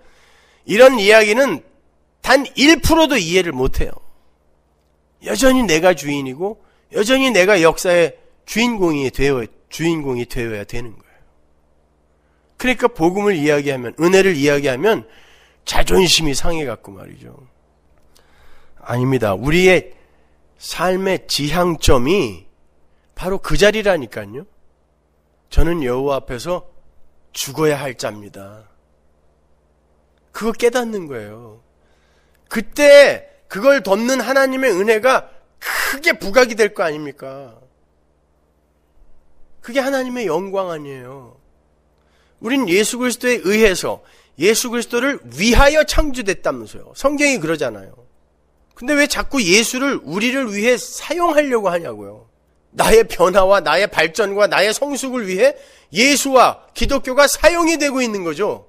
이런 이야기는 단 1%도 이해를 못해요. 여전히 내가 주인이고, 여전히 내가 역사의 주인공이 되어, 주인공이 되어야 되는 거예요. 그러니까 복음을 이야기하면, 은혜를 이야기하면, 자존심이 상해갖고 말이죠. 아닙니다. 우리의 삶의 지향점이 바로 그 자리라니까요. 저는 여호와 앞에서 죽어야 할 자입니다. 그거 깨닫는 거예요. 그때 그걸 덮는 하나님의 은혜가 크게 부각이 될 거 아닙니까? 그게 하나님의 영광 아니에요. 우린 예수 그리스도에 의해서 예수 그리스도를 위하여 창조됐다면서요. 성경이 그러잖아요. 근데 왜 자꾸 예수를 우리를 위해 사용하려고 하냐고요. 나의 변화와 나의 발전과 나의 성숙을 위해 예수와 기독교가 사용이 되고 있는 거죠.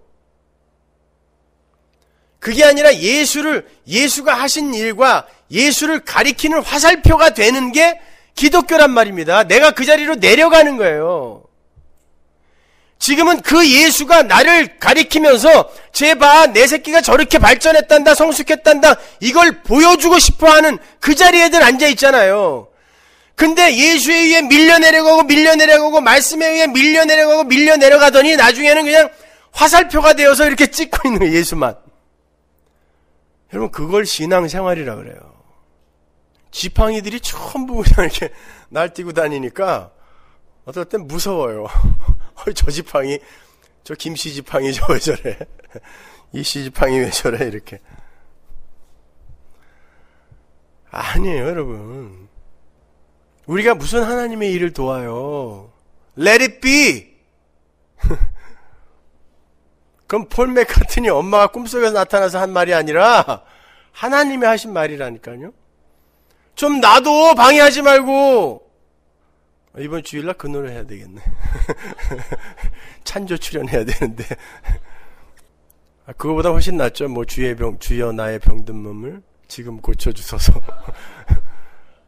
그게 아니라 예수를, 예수가 하신 일과 예수를 가리키는 화살표가 되는 게 기독교란 말입니다. 내가 그 자리로 내려가는 거예요. 지금은 그 예수가 나를 가리키면서 제봐 내 새끼가 저렇게 발전했단다 성숙했단다 이걸 보여주고 싶어하는 그 자리에들 앉아 있잖아요. 근데 예수에 의해 밀려 내려가고 밀려 내려가고 말씀에 의해 밀려 내려가고 밀려 내려가더니 나중에는 그냥 화살표가 되어서 이렇게 찍고 있는 거예요, 예수만. 여러분 그걸 신앙생활이라 그래요. 지팡이들이 전부 그냥 이렇게 날뛰고 다니니까 어떨 땐 무서워요. 저 지팡이, 저 김씨 지팡이 저 왜 저래? 이씨 지팡이 왜 저래? 이렇게. 아니에요, 여러분. 우리가 무슨 하나님의 일을 도와요? Let it be! 그럼 폴 맥카트니 엄마가 꿈속에서 나타나서 한 말이 아니라 하나님이 하신 말이라니까요. 좀 나도 방해하지 말고 이번 주일날 그 노래 해야 되겠네. 찬조 출연해야 되는데 아, 그거보다 훨씬 낫죠. 뭐 주의 병 주여 나의 병든 몸을 지금 고쳐주소서.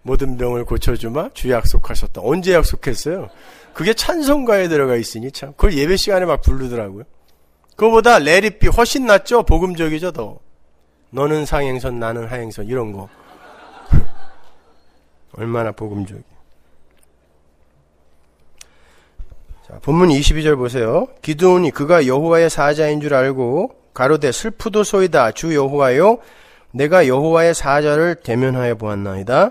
모든 병을 고쳐주마 주 약속하셨다. 언제 약속했어요? 그게 찬송가에 들어가 있으니 참 그걸 예배 시간에 막 부르더라고요. 그거보다 레리비 훨씬 낫죠? 복음적이죠 더. 너는 상행선 나는 하행선 이런 거. 얼마나 복음적이. 자, 본문 22절 보세요. 기드온이 그가 여호와의 사자인 줄 알고 가로대 슬프도 소이다 주여호와요 내가 여호와의 사자를 대면하여 보았나이다.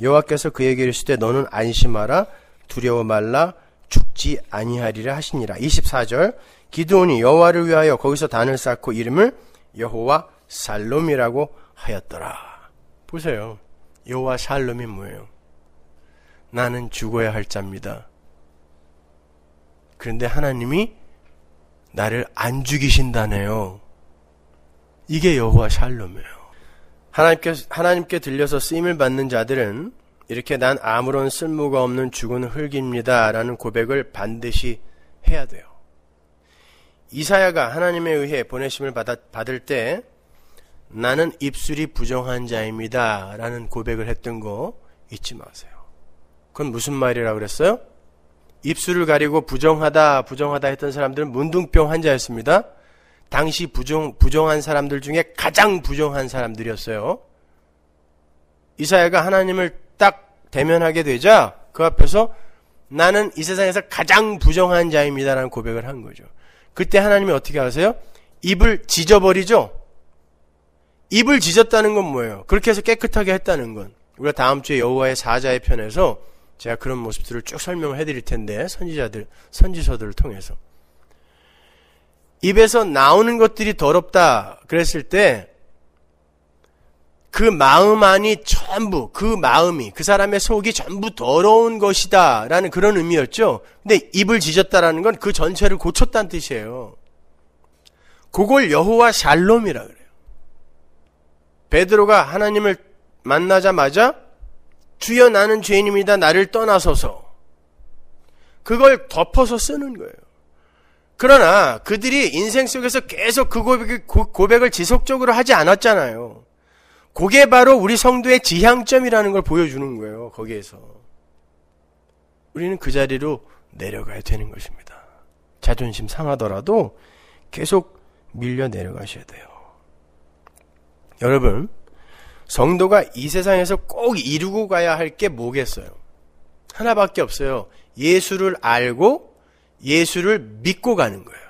여호와께서 그에게 이르시되 너는 안심하라 두려워 말라 죽지 아니하리라 하시니라. 24절 기드온이 여호와를 위하여 거기서 단을 쌓고 이름을 여호와 살롬이라고 하였더라. 보세요. 여호와 살롬이 뭐예요? 나는 죽어야 할 자입니다. 그런데 하나님이 나를 안 죽이신다네요. 이게 여호와 샬롬이에요. 하나님께, 하나님께 들려서 쓰임을 받는 자들은 이렇게 난 아무런 쓸모가 없는 죽은 흙입니다. 라는 고백을 반드시 해야 돼요. 이사야가 하나님에 의해 보내심을 받았, 받을 때 나는 입술이 부정한 자입니다. 라는 고백을 했던 거 잊지 마세요. 그건 무슨 말이라 고 그랬어요? 입술을 가리고 부정하다, 부정하다 했던 사람들은 문둥병 환자였습니다. 당시 부정, 부정한 사람들 중에 가장 부정한 사람들이었어요. 이사야가 하나님을 딱 대면하게 되자 그 앞에서 나는 이 세상에서 가장 부정한 자입니다라는 고백을 한 거죠. 그때 하나님이 어떻게 하세요? 입을 지져버리죠? 입을 지졌다는 건 뭐예요? 그렇게 해서 깨끗하게 했다는 건. 우리가 다음 주에 여호와의 사자의 편에서 제가 그런 모습들을 쭉 설명을 해드릴 텐데 선지자들, 선지서들을 통해서. 입에서 나오는 것들이 더럽다 그랬을 때 그 마음 안이 전부 그 마음이 그 사람의 속이 전부 더러운 것이다 라는 그런 의미였죠. 근데 입을 지졌다라는 건 그 전체를 고쳤다는 뜻이에요. 그걸 여호와 샬롬이라 그래요. 베드로가 하나님을 만나자마자 주여 나는 죄인입니다. 나를 떠나서서 그걸 덮어서 쓰는 거예요. 그러나 그들이 인생 속에서 계속 그 고백을, 지속적으로 하지 않았잖아요. 그게 바로 우리 성도의 지향점이라는 걸 보여주는 거예요. 거기에서. 우리는 그 자리로 내려가야 되는 것입니다. 자존심 상하더라도 계속 밀려 내려가셔야 돼요. 여러분, 성도가 이 세상에서 꼭 이루고 가야 할 게 뭐겠어요? 하나밖에 없어요. 예수를 알고 예수를 믿고 가는 거예요.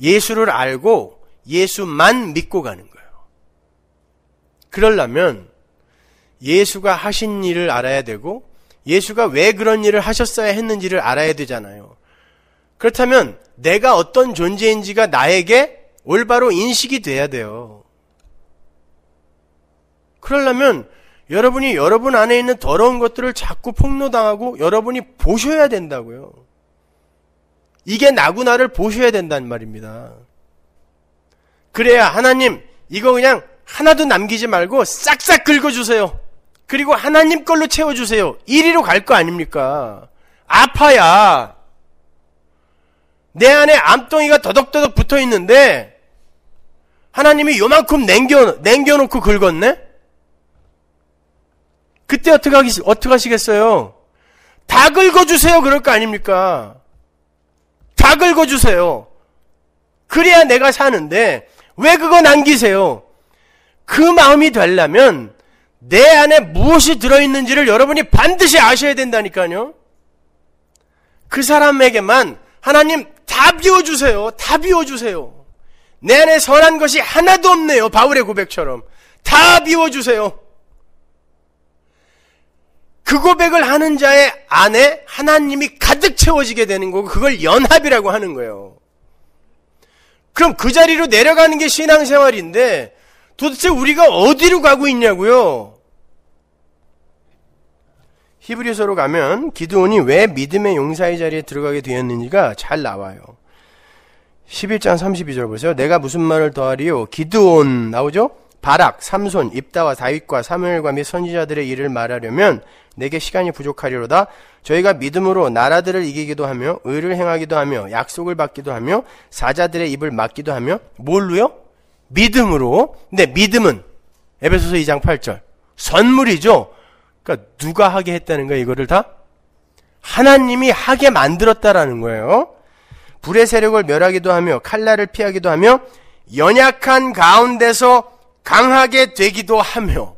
예수를 알고 예수만 믿고 가는 거예요. 그러려면 예수가 하신 일을 알아야 되고 예수가 왜 그런 일을 하셨어야 했는지를 알아야 되잖아요. 그렇다면 내가 어떤 존재인지가 나에게 올바로 인식이 돼야 돼요. 그러려면 여러분이 여러분 안에 있는 더러운 것들을 자꾸 폭로당하고 여러분이 보셔야 된다고요. 이게 나구나를 보셔야 된단 말입니다. 그래야 하나님 이거 그냥 하나도 남기지 말고 싹싹 긁어주세요. 그리고 하나님 걸로 채워주세요. 1위로 갈 거 아닙니까? 아파야 내 안에 암덩이가 더덕더덕 붙어 있는데 하나님이 요만큼 냉겨, 냉겨놓고 긁었네? 그때 어떻게 하시겠어요? 다 긁어주세요. 그럴 거 아닙니까? 다 긁어주세요. 그래야 내가 사는데 왜 그거 남기세요? 그 마음이 되려면 내 안에 무엇이 들어있는지를 여러분이 반드시 아셔야 된다니까요. 그 사람에게만 하나님 다 비워주세요. 다 비워주세요. 내 안에 선한 것이 하나도 없네요. 바울의 고백처럼. 다 비워주세요. 그 고백을 하는 자의 안에 하나님이 가득 채워지게 되는 거고 그걸 연합이라고 하는 거예요. 그럼 그 자리로 내려가는 게 신앙생활인데 도대체 우리가 어디로 가고 있냐고요? 히브리서로 가면 기드온이 왜 믿음의 용사의 자리에 들어가게 되었는지가 잘 나와요. 11장 32절 보세요. 내가 무슨 말을 더하리요? 기드온 나오죠? 바락, 삼손, 입다와 다윗과 사무엘과 및 선지자들의 일을 말하려면 내게 시간이 부족하리로다. 저희가 믿음으로 나라들을 이기기도 하며 의를 행하기도 하며 약속을 받기도 하며 사자들의 입을 막기도 하며 뭘로요? 믿음으로. 근데 믿음은 에베소서 2장 8절 선물이죠. 그러니까 누가 하게 했다는 거야 이거를 다 하나님이 하게 만들었다라는 거예요. 불의 세력을 멸하기도 하며 칼날을 피하기도 하며 연약한 가운데서 강하게 되기도 하며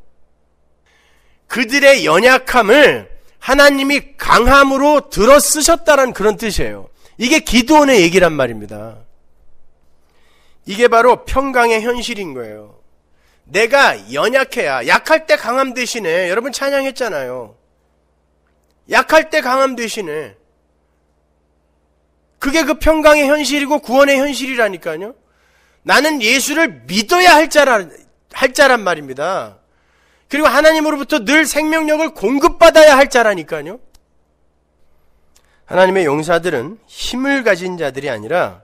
그들의 연약함을 하나님이 강함으로 들어 쓰셨다는 그런 뜻이에요. 이게 기도원의 얘기란 말입니다. 이게 바로 평강의 현실인 거예요. 내가 연약해야 약할 때 강함 되시네. 여러분 찬양했잖아요. 약할 때 강함 되시네. 그게 그 평강의 현실이고 구원의 현실이라니까요. 나는 예수를 믿어야 할 자라 할 자란 말입니다. 그리고 하나님으로부터 늘 생명력을 공급받아야 할 자라니까요. 하나님의 용사들은 힘을 가진 자들이 아니라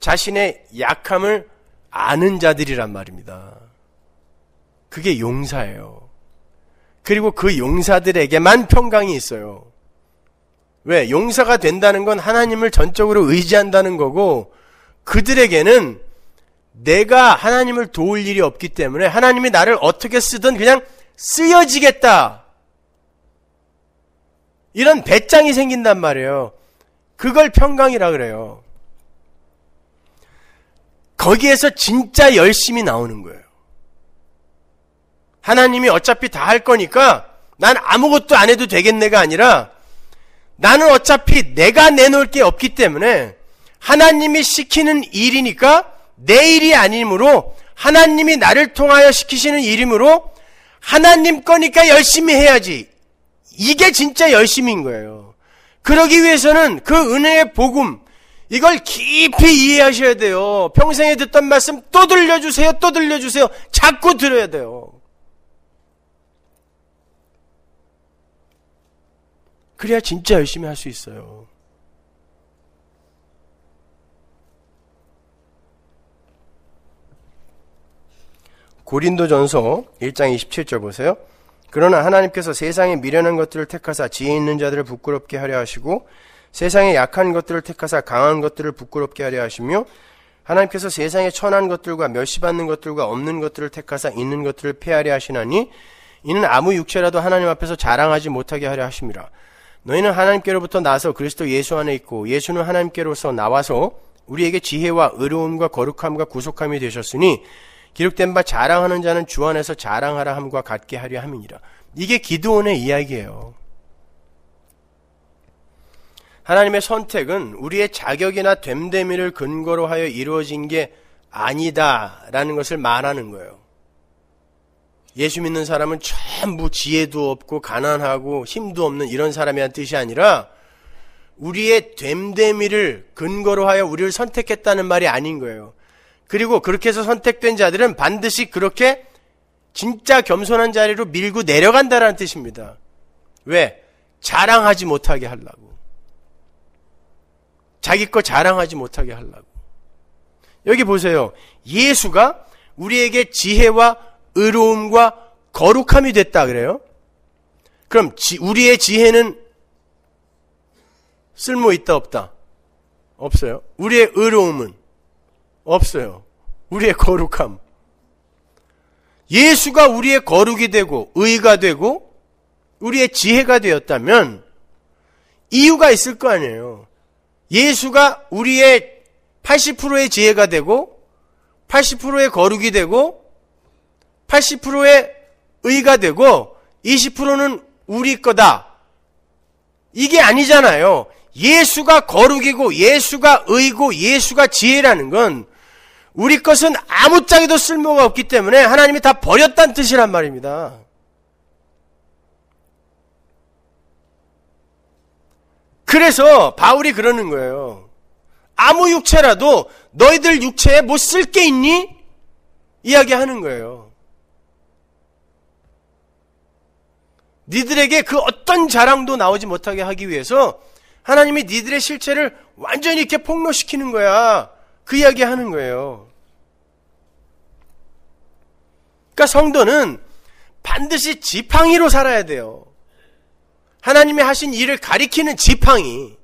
자신의 약함을 아는 자들이란 말입니다. 그게 용사예요. 그리고 그 용사들에게만 평강이 있어요. 왜? 용사가 된다는 건 하나님을 전적으로 의지한다는 거고 그들에게는 내가 하나님을 도울 일이 없기 때문에 하나님이 나를 어떻게 쓰든 그냥 쓰여지겠다. 이런 배짱이 생긴단 말이에요. 그걸 평강이라 그래요. 거기에서 진짜 열심히 나오는 거예요. 하나님이 어차피 다 할 거니까 난 아무것도 안 해도 되겠네가 아니라 나는 어차피 내가 내놓을 게 없기 때문에 하나님이 시키는 일이니까 내 일이 아니므로 하나님이 나를 통하여 시키시는 일이므로 하나님 거니까 열심히 해야지. 이게 진짜 열심인 거예요. 그러기 위해서는 그 은혜의 복음, 이걸 깊이 이해하셔야 돼요. 평생에 듣던 말씀 또 들려주세요, 또 들려주세요. 자꾸 들어야 돼요. 그래야 진짜 열심히 할 수 있어요. 고린도전서 1장 27절 보세요. 그러나 하나님께서 세상에 미련한 것들을 택하사 지혜 있는 자들을 부끄럽게 하려 하시고 세상에 약한 것들을 택하사 강한 것들을 부끄럽게 하려 하시며 하나님께서 세상에 천한 것들과 멸시받는 것들과 없는 것들을 택하사 있는 것들을 폐하려 하시나니 이는 아무 육체라도 하나님 앞에서 자랑하지 못하게 하려 하심이라. 너희는 하나님께로부터 나서 그리스도 예수 안에 있고 예수는 하나님께로서 나와서 우리에게 지혜와 의로움과 거룩함과 구속함이 되셨으니 기록된 바 자랑하는 자는 주 안에서 자랑하라 함과 같게 하려 함이니라. 이게 기도원의 이야기예요. 하나님의 선택은 우리의 자격이나 됨됨이를 근거로 하여 이루어진 게 아니다라는 것을 말하는 거예요. 예수 믿는 사람은 전부 지혜도 없고 가난하고 힘도 없는 이런 사람이란 뜻이 아니라 우리의 됨됨이를 근거로 하여 우리를 선택했다는 말이 아닌 거예요. 그리고 그렇게 해서 선택된 자들은 반드시 그렇게 진짜 겸손한 자리로 밀고 내려간다라는 뜻입니다. 왜? 자랑하지 못하게 하려고. 자기 거 자랑하지 못하게 하려고. 여기 보세요. 예수가 우리에게 지혜와 의로움과 거룩함이 됐다 그래요. 그럼 지, 우리의 지혜는 쓸모 있다 없다? 없어요. 우리의 의로움은 없어요. 우리의 거룩함. 예수가 우리의 거룩이 되고 의가 되고 우리의 지혜가 되었다면 이유가 있을 거 아니에요. 예수가 우리의 80%의 지혜가 되고 80%의 거룩이 되고 80%의 의가 되고 20%는 우리 거다. 이게 아니잖아요. 예수가 거룩이고 예수가 의고 예수가 지혜라는 건 우리 것은 아무짝에도 쓸모가 없기 때문에 하나님이 다 버렸다는 뜻이란 말입니다. 그래서 바울이 그러는 거예요. 아무 육체라도 너희들 육체에 뭐 쓸 게 있니? 이야기하는 거예요. 니들에게 그 어떤 자랑도 나오지 못하게 하기 위해서 하나님이 니들의 실체를 완전히 이렇게 폭로시키는 거야. 그 이야기 하는 거예요. 그러니까 성도는 반드시 지팡이로 살아야 돼요. 하나님이 하신 일을 가리키는 지팡이.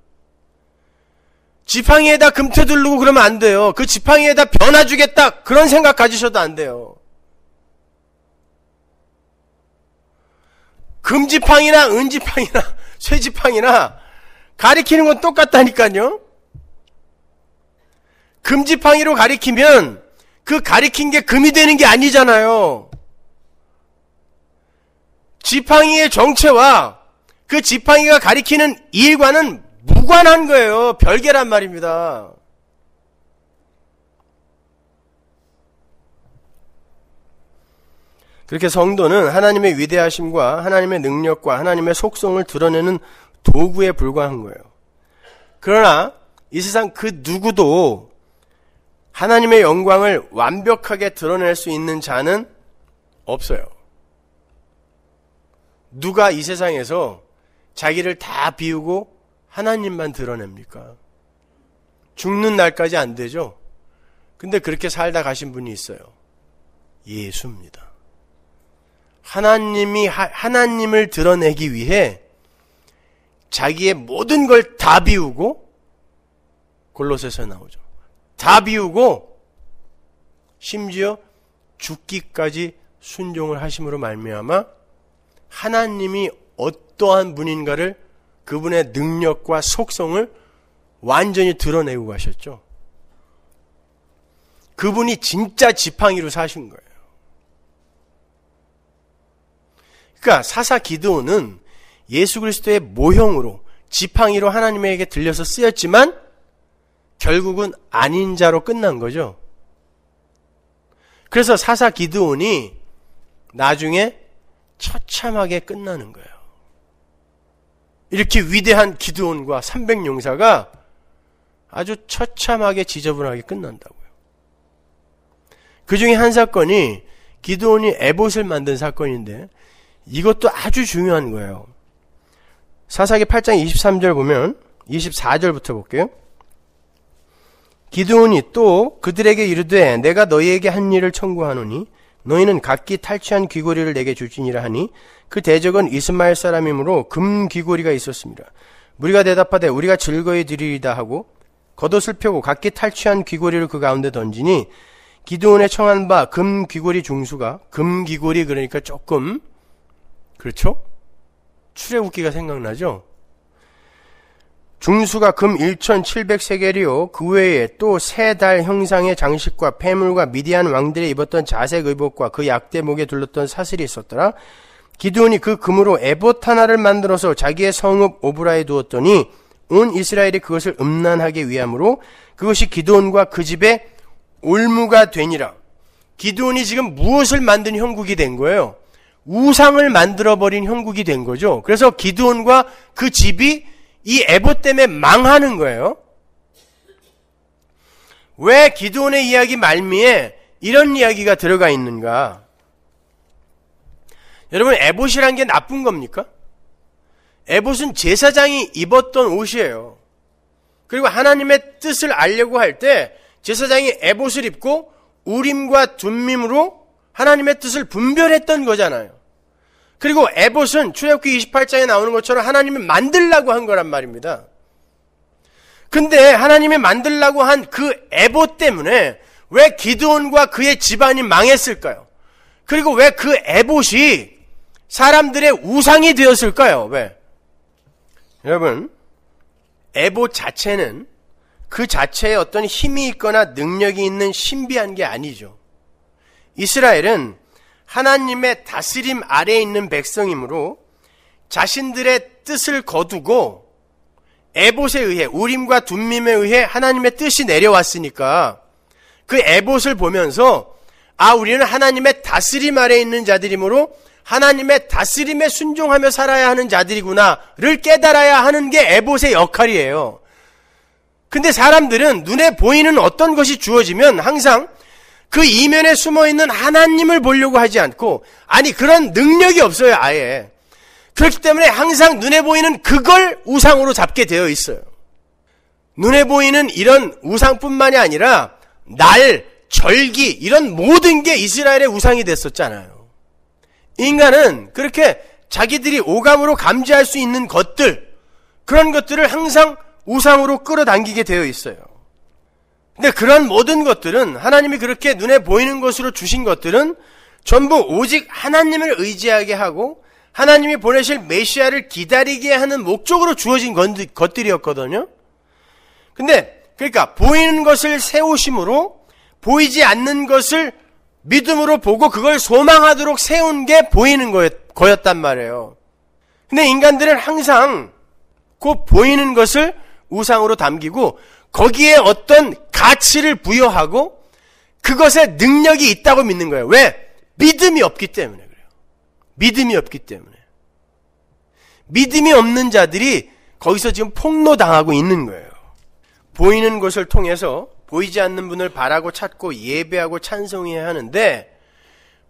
지팡이에다 금태 두르고 그러면 안 돼요. 그 지팡이에다 변화 주겠다. 그런 생각 가지셔도 안 돼요. 금지팡이나 은지팡이나 쇠지팡이나 가리키는 건 똑같다니까요. 금지팡이로 가리키면 그 가리킨 게 금이 되는 게 아니잖아요. 지팡이의 정체와 그 지팡이가 가리키는 일과는 무관한 거예요. 별개란 말입니다. 그렇게 성도는 하나님의 위대하심과 하나님의 능력과 하나님의 속성을 드러내는 도구에 불과한 거예요. 그러나 이 세상 그 누구도 하나님의 영광을 완벽하게 드러낼 수 있는 자는 없어요. 누가 이 세상에서 자기를 다 비우고 하나님만 드러냅니까? 죽는 날까지 안 되죠? 근데 그렇게 살다 가신 분이 있어요. 예수입니다. 하나님이, 하나님을 드러내기 위해 자기의 모든 걸 다 비우고 골로새서 나오죠. 다 비우고 심지어 죽기까지 순종을 하심으로 말미암아 하나님이 어떠한 분인가를 그분의 능력과 속성을 완전히 드러내고 가셨죠. 그분이 진짜 지팡이로 사신 거예요. 그러니까 사사 기도는 예수 그리스도의 모형으로 지팡이로 하나님에게 들려서 쓰였지만 결국은 아닌 자로 끝난 거죠. 그래서 사사 기드온이 나중에 처참하게 끝나는 거예요. 이렇게 위대한 기드온과 300용사가 아주 처참하게 지저분하게 끝난다고요. 그 중에 한 사건이 기드온이 에봇을 만든 사건인데 이것도 아주 중요한 거예요. 사사기 8장 23절 보면 24절부터 볼게요. 기드온이 또 그들에게 이르되 내가 너희에게 한 일을 청구하노니 너희는 각기 탈취한 귀고리를 내게 줄지니라 하니 그 대적은 이스마엘 사람이므로 금 귀고리가 있었습니다. 우리가 대답하되 우리가 즐거이 드리리다 하고 겉옷을 펴고 각기 탈취한 귀고리를 그 가운데 던지니 기드온의 청한 바 금 귀고리 중수가 금 귀고리 그러니까 조금 그렇죠? 출애굽기가 생각나죠? 중수가 금 1,700세겔이요. 그 외에 또 세 달 형상의 장식과 폐물과 미디안 왕들이 입었던 자색 의복과 그 약대 목에 둘렀던 사슬이 있었더라. 기드온이 그 금으로 에봇 하나를 만들어서 자기의 성읍 오브라에 두었더니 온 이스라엘이 그것을 음란하게 위함으로 그것이 기드온과 그 집의 올무가 되니라. 기드온이 지금 무엇을 만든 형국이 된 거예요? 우상을 만들어버린 형국이 된 거죠. 그래서 기드온과 그 집이 이에봇 때문에 망하는 거예요. 왜 기도원의 이야기 말미에 이런 이야기가 들어가 있는가? 여러분 에봇이란 게 나쁜 겁니까? 에봇은 제사장이 입었던 옷이에요. 그리고 하나님의 뜻을 알려고 할 때 제사장이 에봇을 입고 우림과 둠밈으로 하나님의 뜻을 분별했던 거잖아요. 그리고 에봇은 출애굽기 28장에 나오는 것처럼 하나님이 만들라고 한 거란 말입니다. 근데 하나님이 만들라고 한 그 에봇 때문에 왜 기드온과 그의 집안이 망했을까요? 그리고 왜 그 에봇이 사람들의 우상이 되었을까요? 왜? 여러분, 에봇 자체는 그 자체에 어떤 힘이 있거나 능력이 있는 신비한 게 아니죠. 이스라엘은 하나님의 다스림 아래 에 있는 백성이므로 자신들의 뜻을 거두고 에봇에 의해 우림과 둠밈에 의해 하나님의 뜻이 내려왔으니까 그 에봇을 보면서 아 우리는 하나님의 다스림 아래 있는 자들이므로 하나님의 다스림에 순종하며 살아야 하는 자들이구나를 깨달아야 하는 게 에봇의 역할이에요. 근데 사람들은 눈에 보이는 어떤 것이 주어지면 항상 그 이면에 숨어 있는 하나님을 보려고 하지 않고, 아니, 그런 능력이 없어요, 아예. 그렇기 때문에 항상 눈에 보이는 그걸 우상으로 잡게 되어 있어요. 눈에 보이는 이런 우상뿐만이 아니라, 날, 절기, 이런 모든 게 이스라엘의 우상이 됐었잖아요. 인간은 그렇게 자기들이 오감으로 감지할 수 있는 것들, 그런 것들을 항상 우상으로 끌어당기게 되어 있어요. 근데 그러한 모든 것들은 하나님이 그렇게 눈에 보이는 것으로 주신 것들은 전부 오직 하나님을 의지하게 하고 하나님이 보내실 메시아를 기다리게 하는 목적으로 주어진 것들이었거든요. 근데 그러니까 보이는 것을 세우심으로 보이지 않는 것을 믿음으로 보고 그걸 소망하도록 세운 게 보이는 거였, 단 말이에요. 근데 인간들은 항상 곧그 보이는 것을 우상으로 담기고 거기에 어떤 가치를 부여하고 그것에 능력이 있다고 믿는 거예요. 왜? 믿음이 없기 때문에 그래요. 믿음이 없기 때문에. 믿음이 없는 자들이 거기서 지금 폭로당하고 있는 거예요. 보이는 것을 통해서 보이지 않는 분을 바라고 찾고 예배하고 찬송해야 하는데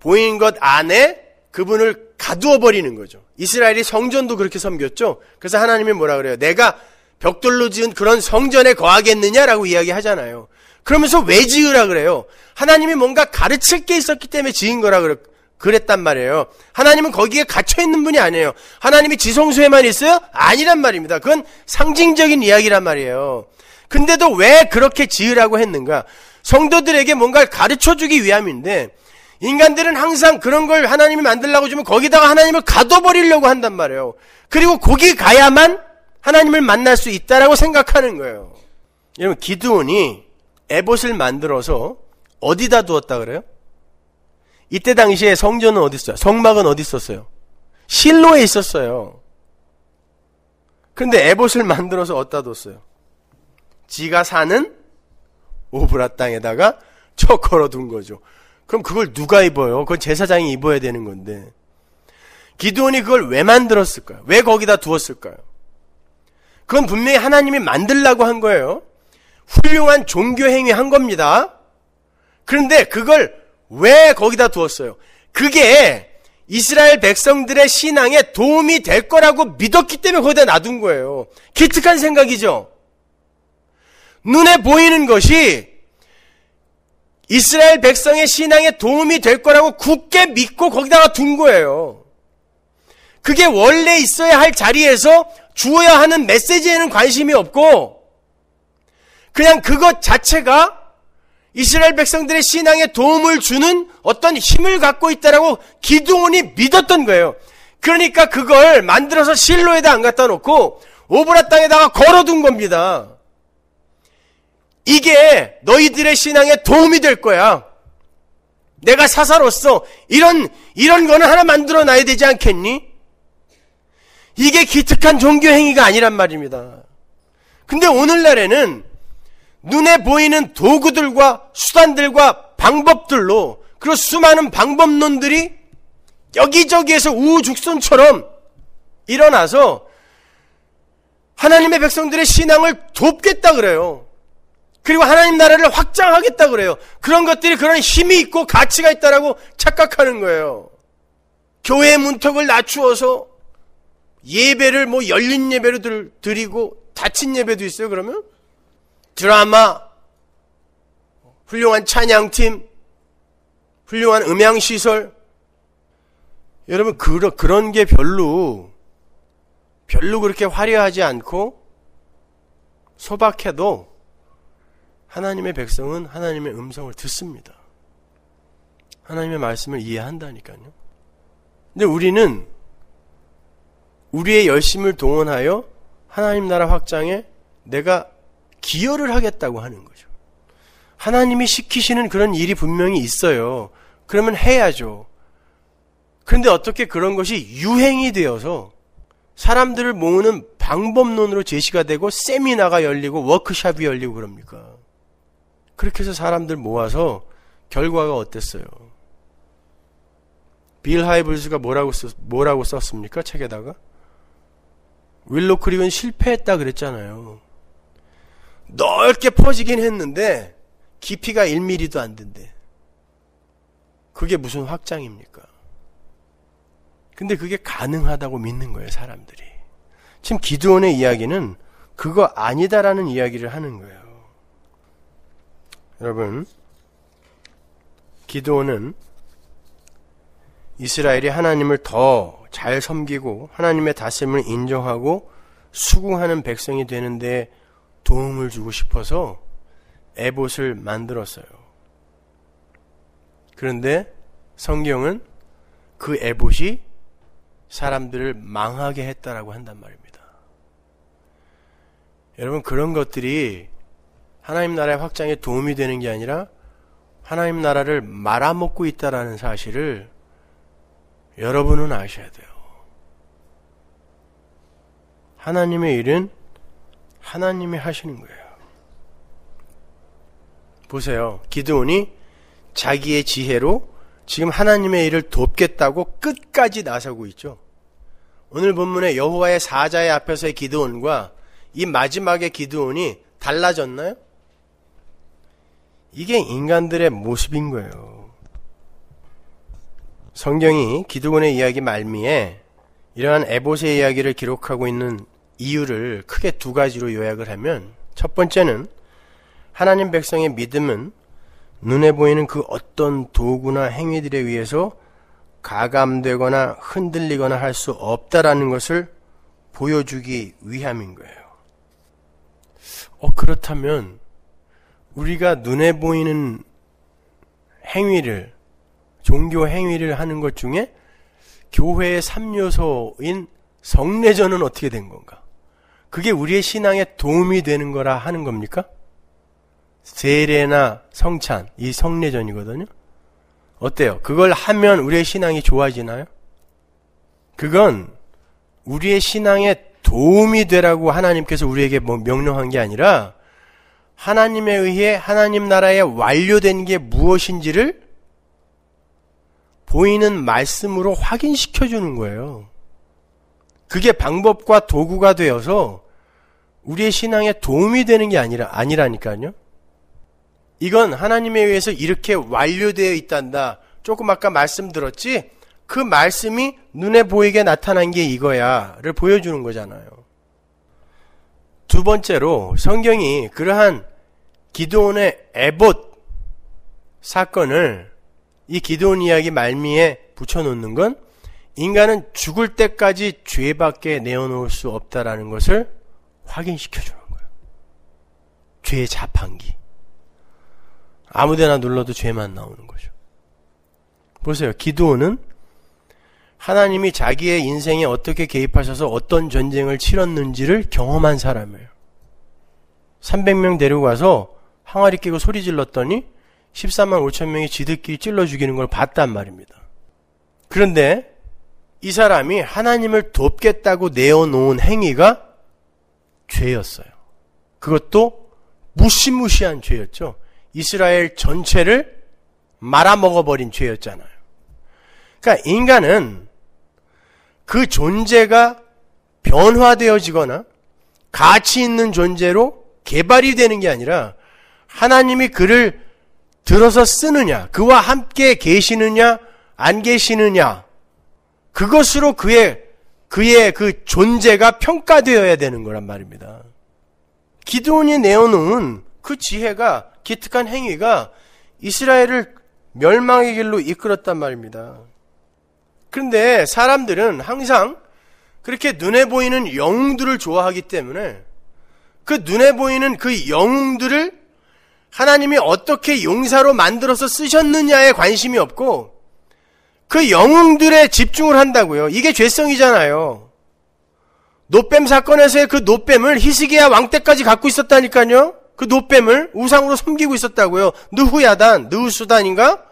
보이는 것 안에 그분을 가두어 버리는 거죠. 이스라엘이 성전도 그렇게 섬겼죠. 그래서 하나님이 뭐라 그래요? 내가 벽돌로 지은 그런 성전에 거하겠느냐라고 이야기하잖아요. 그러면서 왜 지으라 그래요? 하나님이 뭔가 가르칠 게 있었기 때문에 지은 거라 그래, 그랬단 말이에요. 하나님은 거기에 갇혀 있는 분이 아니에요. 하나님이 지성소에만 있어요? 아니란 말입니다. 그건 상징적인 이야기란 말이에요. 근데도 왜 그렇게 지으라고 했는가? 성도들에게 뭔가를 가르쳐 주기 위함인데 인간들은 항상 그런 걸 하나님이 만들라고 주면 거기다가 하나님을 가둬버리려고 한단 말이에요. 그리고 거기 가야만 하나님을 만날 수 있다라고 생각하는 거예요. 여러분 기드온이 에봇을 만들어서 어디다 두었다 그래요? 이때 당시에 성전은 어디 있어요? 성막은 어디 있었어요? 실로에 있었어요. 근데 에봇을 만들어서 어디다 뒀어요? 지가 사는 오브라 땅에다가 쳐 걸어둔 거죠. 그럼 그걸 누가 입어요? 그건 제사장이 입어야 되는 건데. 기드온이 그걸 왜 만들었을까요? 왜 거기다 두었을까요? 그건 분명히 하나님이 만들라고 한 거예요. 훌륭한 종교 행위 한 겁니다. 그런데 그걸 왜 거기다 두었어요? 그게 이스라엘 백성들의 신앙에 도움이 될 거라고 믿었기 때문에 거기다 놔둔 거예요. 기특한 생각이죠. 눈에 보이는 것이 이스라엘 백성의 신앙에 도움이 될 거라고 굳게 믿고 거기다가 둔 거예요. 그게 원래 있어야 할 자리에서 주어야 하는 메시지에는 관심이 없고 그냥 그것 자체가 이스라엘 백성들의 신앙에 도움을 주는 어떤 힘을 갖고 있다라고 기둥온이 믿었던 거예요. 그러니까 그걸 만들어서 실로에다 안 갖다 놓고 오브라 땅에다가 걸어둔 겁니다. 이게 너희들의 신앙에 도움이 될 거야. 내가 사사로서 이런 이런 거는 하나 만들어 놔야 되지 않겠니? 이게 기특한 종교 행위가 아니란 말입니다. 근데 오늘날에는 눈에 보이는 도구들과 수단들과 방법들로 그런 수많은 방법론들이 여기저기에서 우후죽순처럼 일어나서 하나님의 백성들의 신앙을 돕겠다 그래요. 그리고 하나님 나라를 확장하겠다 그래요. 그런 것들이 그런 힘이 있고 가치가 있다라고 착각하는 거예요. 교회의 문턱을 낮추어서 예배를 뭐 열린 예배로 드리고 닫힌 예배도 있어요, 그러면? 드라마, 훌륭한 찬양팀, 훌륭한 음향시설. 여러분, 그러, 그런 게 별로, 별로 그렇게 화려하지 않고 소박해도 하나님의 백성은 하나님의 음성을 듣습니다. 하나님의 말씀을 이해한다니까요. 근데 우리는 우리의 열심을 동원하여 하나님 나라 확장에 내가 기여를 하겠다고 하는 거죠. 하나님이 시키시는 그런 일이 분명히 있어요. 그러면 해야죠. 그런데 어떻게 그런 것이 유행이 되어서 사람들을 모으는 방법론으로 제시가 되고 세미나가 열리고 워크샵이 열리고 그럽니까? 그렇게 해서 사람들 모아서 결과가 어땠어요? 빌 하이블스가 뭐라고, 뭐라고 썼습니까? 책에다가? 윌로크릭은 실패했다 그랬잖아요. 넓게 퍼지긴 했는데 깊이가 1mm도 안 된대. 그게 무슨 확장입니까? 근데 그게 가능하다고 믿는 거예요, 사람들이. 지금 기드온의 이야기는 그거 아니다라는 이야기를 하는 거예요. 여러분, 기드온은 이스라엘이 하나님을 더잘 섬기고 하나님의 다씀을 스 인정하고 수긍하는 백성이 되는데 도움을 주고 싶어서 에봇을 만들었어요. 그런데 성경은 그 에봇이 사람들을 망하게 했다라고 한단 말입니다. 여러분 그런 것들이 하나님 나라의 확장에 도움이 되는 게 아니라 하나님 나라를 말아먹고 있다라는 사실을 여러분은 아셔야 돼요. 하나님의 일은 하나님이 하시는 거예요. 보세요. 기드온이 자기의 지혜로 지금 하나님의 일을 돕겠다고 끝까지 나서고 있죠. 오늘 본문에 여호와의 사자의 앞에서의 기드온과 이 마지막의 기드온이 달라졌나요? 이게 인간들의 모습인 거예요. 성경이 기드온의 이야기 말미에 이러한 에봇의 이야기를 기록하고 있는 이유를 크게 두 가지로 요약을 하면 첫 번째는 하나님 백성의 믿음은 눈에 보이는 그 어떤 도구나 행위들에 의해서 가감되거나 흔들리거나 할 수 없다라는 것을 보여주기 위함인 거예요. 어, 그렇다면 우리가 눈에 보이는 행위를 종교 행위를 하는 것 중에 교회의 3요소인 성례전은 어떻게 된 건가? 그게 우리의 신앙에 도움이 되는 거라 하는 겁니까? 세례나 성찬, 이 성례전이거든요. 어때요? 그걸 하면 우리의 신앙이 좋아지나요? 그건 우리의 신앙에 도움이 되라고 하나님께서 우리에게 뭐 명령한 게 아니라 하나님에 의해 하나님 나라에 완료된 게 무엇인지를 보이는 말씀으로 확인시켜 주는 거예요. 그게 방법과 도구가 되어서 우리의 신앙에 도움이 되는 게 아니라 아니라니까요. 이건 하나님에 의해서 이렇게 완료되어 있단다. 조금 아까 말씀드렸지? 그 말씀이 눈에 보이게 나타난 게 이거야를 보여주는 거잖아요. 두 번째로 성경이 그러한 기도원의 에봇 사건을 이 기도원 이야기 말미에 붙여놓는 건 인간은 죽을 때까지 죄밖에 내어놓을 수 없다라는 것을 확인시켜주는 거예요. 죄의 자판기. 아무데나 눌러도 죄만 나오는 거죠. 보세요. 기도원은 하나님이 자기의 인생에 어떻게 개입하셔서 어떤 전쟁을 치렀는지를 경험한 사람이에요. 300명 데리고가서 항아리 끼고 소리 질렀더니 1 3만 5천 명이 지들끼리 찔러 죽이는 걸 봤단 말입니다. 그런데 이 사람이 하나님을 돕겠다고 내어놓은 행위가 죄였어요. 그것도 무시무시한 죄였죠. 이스라엘 전체를 말아먹어버린 죄였잖아요. 그러니까 인간은 그 존재가 변화되어지거나 가치 있는 존재로 개발이 되는 게 아니라 하나님이 그를 들어서 쓰느냐, 그와 함께 계시느냐, 안 계시느냐, 그것으로 그의, 그의 그 존재가 평가되어야 되는 거란 말입니다. 기드온이 내어놓은 그 지혜가, 기특한 행위가 이스라엘을 멸망의 길로 이끌었단 말입니다. 그런데 사람들은 항상 그렇게 눈에 보이는 영웅들을 좋아하기 때문에 그 눈에 보이는 그 영웅들을 하나님이 어떻게 용사로 만들어서 쓰셨느냐에 관심이 없고 그 영웅들에 집중을 한다고요. 이게 죄성이잖아요. 노뱀 사건에서의 그 노뱀을 히스기야 왕 때까지 갖고 있었다니까요. 그 노뱀을 우상으로 섬기고 있었다고요. 느후야단, 느후수단인가?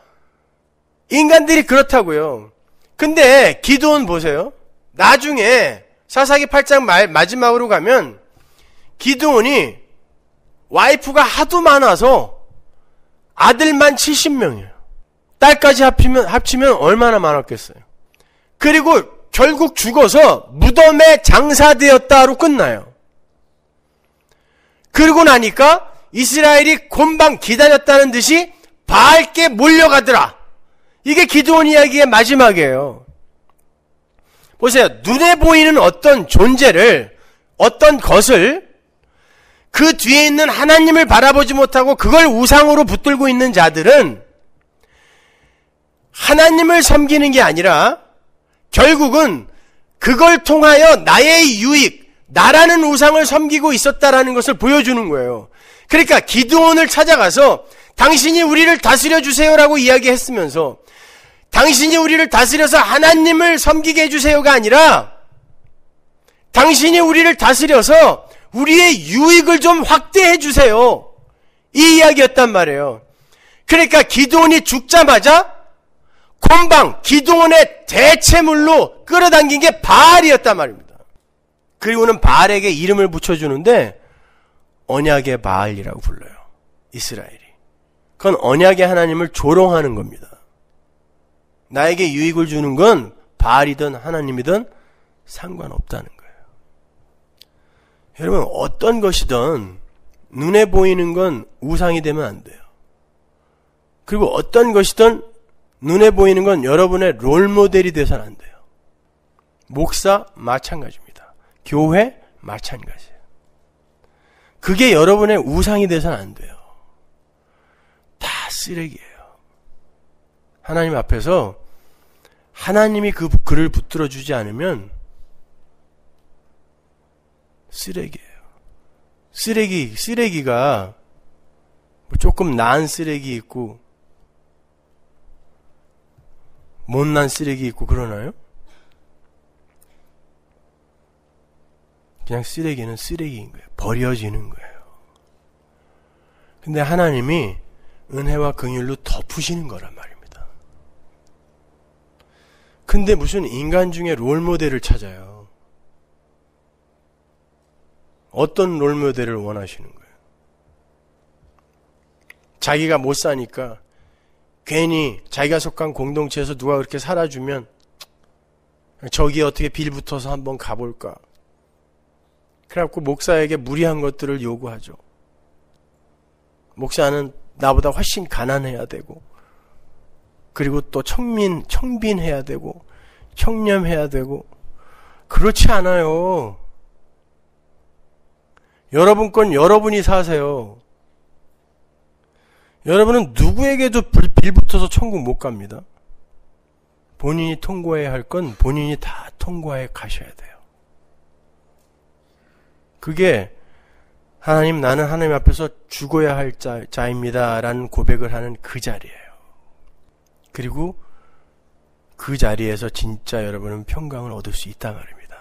인간들이 그렇다고요. 근데 기도원 보세요. 나중에 사사기 8장 마지막으로 가면 기도원이 와이프가 하도 많아서 아들만 70명이에요. 딸까지 합치면, 합치면 얼마나 많았겠어요. 그리고 결국 죽어서 무덤에 장사되었다로 끝나요. 그리고 나니까 이스라엘이 곤방 기다렸다는 듯이 밝게 몰려가더라. 이게 기도원 이야기의 마지막이에요. 보세요. 눈에 보이는 어떤 존재를, 어떤 것을 그 뒤에 있는 하나님을 바라보지 못하고 그걸 우상으로 붙들고 있는 자들은 하나님을 섬기는 게 아니라 결국은 그걸 통하여 나의 유익, 나라는 우상을 섬기고 있었다라는 것을 보여주는 거예요. 그러니까 기드온을 찾아가서 당신이 우리를 다스려 주세요라고 이야기했으면서 당신이 우리를 다스려서 하나님을 섬기게 해주세요가 아니라 당신이 우리를 다스려서 우리의 유익을 좀 확대해 주세요. 이 이야기였단 말이에요. 그러니까 기도원이 죽자마자 곰방 기도원의 대체물로 끌어당긴 게 바알이었단 말입니다. 그리고는 바알에게 이름을 붙여주는데 언약의 바알이라고 불러요. 이스라엘이. 그건 언약의 하나님을 조롱하는 겁니다. 나에게 유익을 주는 건 바알이든 하나님이든 상관없다는 거예요. 여러분, 어떤 것이든 눈에 보이는 건 우상이 되면 안 돼요. 그리고 어떤 것이든 눈에 보이는 건 여러분의 롤 모델이 되선 안 돼요. 목사 마찬가지입니다. 교회 마찬가지예요. 그게 여러분의 우상이 되선 안 돼요. 다 쓰레기예요. 하나님 앞에서 하나님이 그 글을 붙들어 주지 않으면 쓰레기예요. 쓰레기, 쓰레기가 조금 나은 쓰레기 있고 못난 쓰레기 있고 그러나요? 그냥 쓰레기는 쓰레기인 거예요. 버려지는 거예요. 근데 하나님이 은혜와 긍휼로 덮으시는 거란 말입니다. 근데 무슨 인간 중에 롤 모델을 찾아요. 어떤 롤모델을 원하시는 거예요? 자기가 못 사니까 괜히 자기가 속한 공동체에서 누가 그렇게 살아주면 저기 어떻게 빌붙어서 한번 가볼까? 그래갖고 목사에게 무리한 것들을 요구하죠. 목사는 나보다 훨씬 가난해야 되고, 그리고 또 청민, 청빈해야 되고, 청렴해야 되고, 그렇지 않아요. 여러분 건 여러분이 사세요. 여러분은 누구에게도 빌붙어서 천국 못 갑니다. 본인이 통과해야 할 건 본인이 다 통과해 가셔야 돼요. 그게 하나님 나는 하나님 앞에서 죽어야 할 자, 자입니다. 라는 고백을 하는 그 자리예요. 그리고 그 자리에서 진짜 여러분은 평강을 얻을 수 있단 말입니다.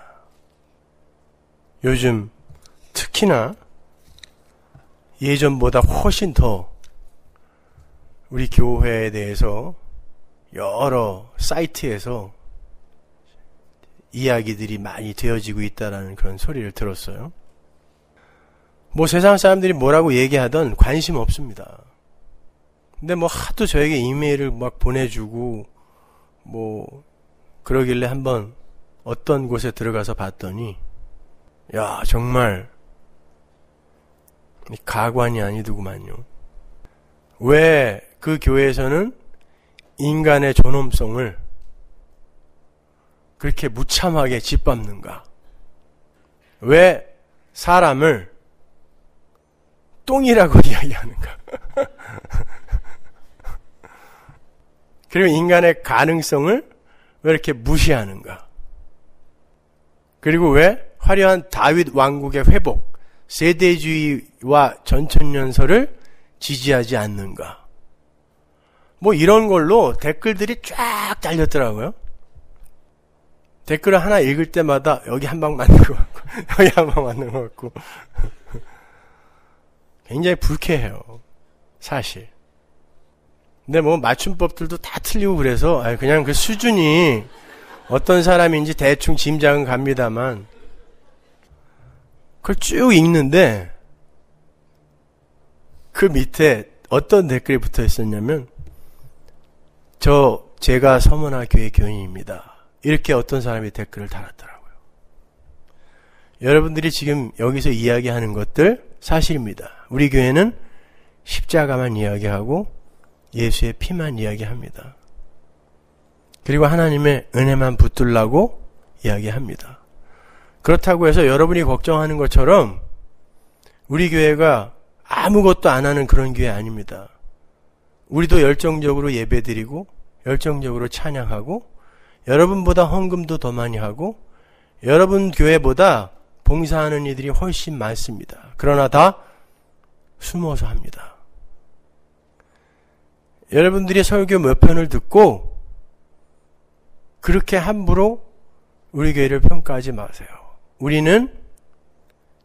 요즘 특히나 예전보다 훨씬 더 우리 교회에 대해서 여러 사이트에서 이야기들이 많이 되어지고 있다라는 그런 소리를 들었어요. 뭐 세상 사람들이 뭐라고 얘기하던 관심 없습니다. 근데 뭐 하도 저에게 이메일을 막 보내주고 뭐 그러길래 한번 어떤 곳에 들어가서 봤더니 야 정말 가관이 아니더구만요. 왜 그 교회에서는 인간의 존엄성을 그렇게 무참하게 짓밟는가? 왜 사람을 똥이라고 이야기하는가? 그리고 인간의 가능성을 왜 이렇게 무시하는가? 그리고 왜 화려한 다윗 왕국의 회복, 세대주의와 전천연설을 지지하지 않는가. 뭐 이런 걸로 댓글들이 쫙 달렸더라고요. 댓글을 하나 읽을 때마다 여기 한 방 맞는 것 같고, 여기 한 방 맞는 것 같고. 굉장히 불쾌해요. 사실. 근데 뭐 맞춤법들도 다 틀리고 그래서 그냥 그 수준이 어떤 사람인지 대충 짐작은 갑니다만 그걸 쭉 읽는데 그 밑에 어떤 댓글이 붙어 있었냐면 저 제가 서문화 교회 교인입니다. 이렇게 어떤 사람이 댓글을 달았더라고요. 여러분들이 지금 여기서 이야기하는 것들 사실입니다. 우리 교회는 십자가만 이야기하고 예수의 피만 이야기합니다. 그리고 하나님의 은혜만 붙들라고 이야기합니다. 그렇다고 해서 여러분이 걱정하는 것처럼 우리 교회가 아무것도 안 하는 그런 교회 아닙니다. 우리도 열정적으로 예배드리고 열정적으로 찬양하고 여러분보다 헌금도 더 많이 하고 여러분 교회보다 봉사하는 이들이 훨씬 많습니다. 그러나 다 숨어서 합니다. 여러분들이 설교 몇 편을 듣고 그렇게 함부로 우리 교회를 평가하지 마세요. 우리는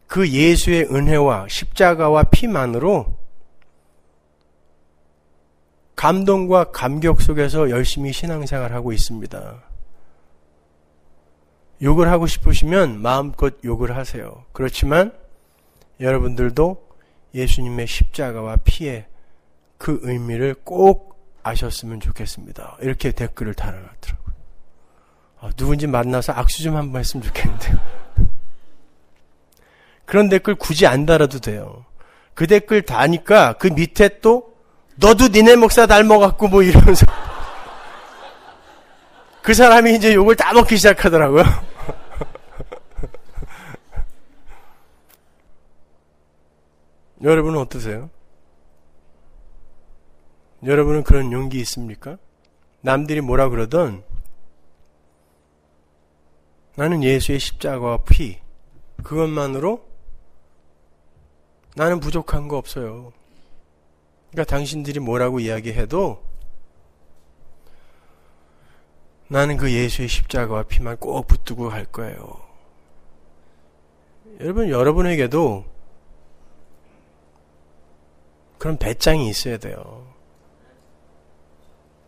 그 예수의 은혜와 십자가와 피만으로 감동과 감격 속에서 열심히 신앙생활 하고 있습니다. 욕을 하고 싶으시면 마음껏 욕을 하세요. 그렇지만 여러분들도 예수님의 십자가와 피의 그 의미를 꼭 아셨으면 좋겠습니다. 이렇게 댓글을 달아놨더라고요. 아, 누군지 만나서 악수 좀 한번 했으면 좋겠는데요. 그런 댓글 굳이 안 달아도 돼요. 그 댓글 다니까 그 밑에 또 너도 니네 목사 닮아갖고 뭐 이러면서 그 사람이 이제 욕을 다 먹기 시작하더라고요. 여러분은 어떠세요? 여러분은 그런 용기 있습니까? 남들이 뭐라 그러던 나는 예수의 십자가와 피 그것만으로 나는 부족한 거 없어요. 그러니까 당신들이 뭐라고 이야기해도 나는 그 예수의 십자가와 피만 꼭 붙들고 갈 거예요. 여러분, 여러분에게도 그런 배짱이 있어야 돼요.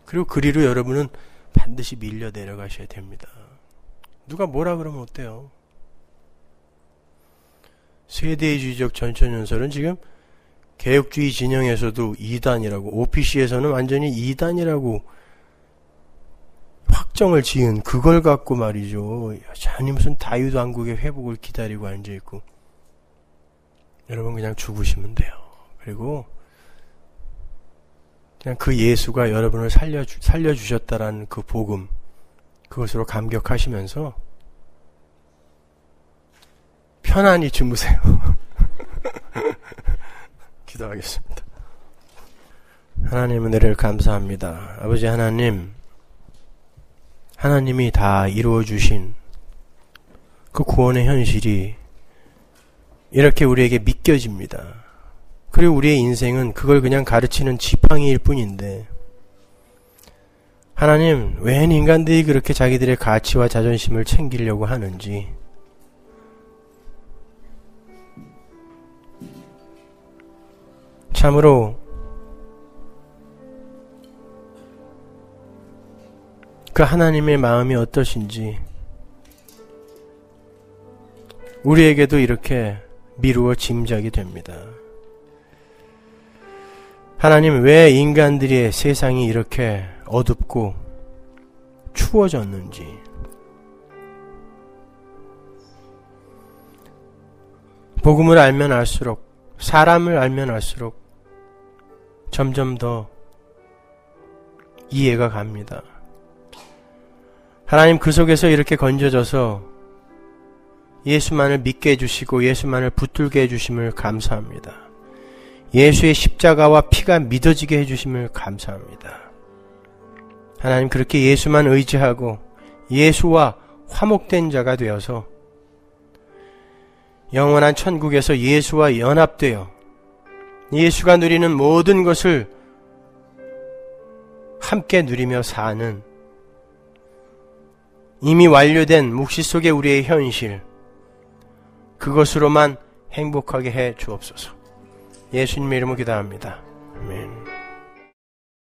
그리고 그리로 여러분은 반드시 밀려 내려가셔야 됩니다. 누가 뭐라 그러면 어때요? 세대주의적 전천연설은 지금 개혁주의 진영에서도 이단이라고 OPC에서는 완전히 이단이라고 확정을 지은 그걸 갖고 말이죠. 아니 무슨 다유도 국의 회복을 기다리고 앉아있고 여러분 그냥 죽으시면 돼요. 그리고 그냥 그 예수가 여러분을 살려주, 살려주셨다라는 그 복음 그것으로 감격하시면서 편안히 주무세요. 기도하겠습니다. 하나님 은혜를 감사합니다. 아버지 하나님, 하나님이 다 이루어주신 그 구원의 현실이 이렇게 우리에게 믿겨집니다. 그리고 우리의 인생은 그걸 그냥 가르치는 지팡이일 뿐인데, 하나님, 웬 인간들이 그렇게 자기들의 가치와 자존심을 챙기려고 하는지, 참으로 그 하나님의 마음이 어떠신지 우리에게도 이렇게 미루어 짐작이 됩니다. 하나님, 왜 인간들의 세상이 이렇게 어둡고 추워졌는지. 복음을 알면 알수록, 사람을 알면 알수록 점점 더 이해가 갑니다. 하나님 그 속에서 이렇게 건져져서 예수만을 믿게 해주시고 예수만을 붙들게 해주심을 감사합니다. 예수의 십자가와 피가 믿어지게 해주심을 감사합니다. 하나님 그렇게 예수만 의지하고 예수와 화목된 자가 되어서 영원한 천국에서 예수와 연합되어 예수가 누리는 모든 것을 함께 누리며 사는 이미 완료된 묵시 속의 우리의 현실, 그것으로만 행복하게 해 주옵소서. 예수님의 이름으로 기도합니다. 아멘.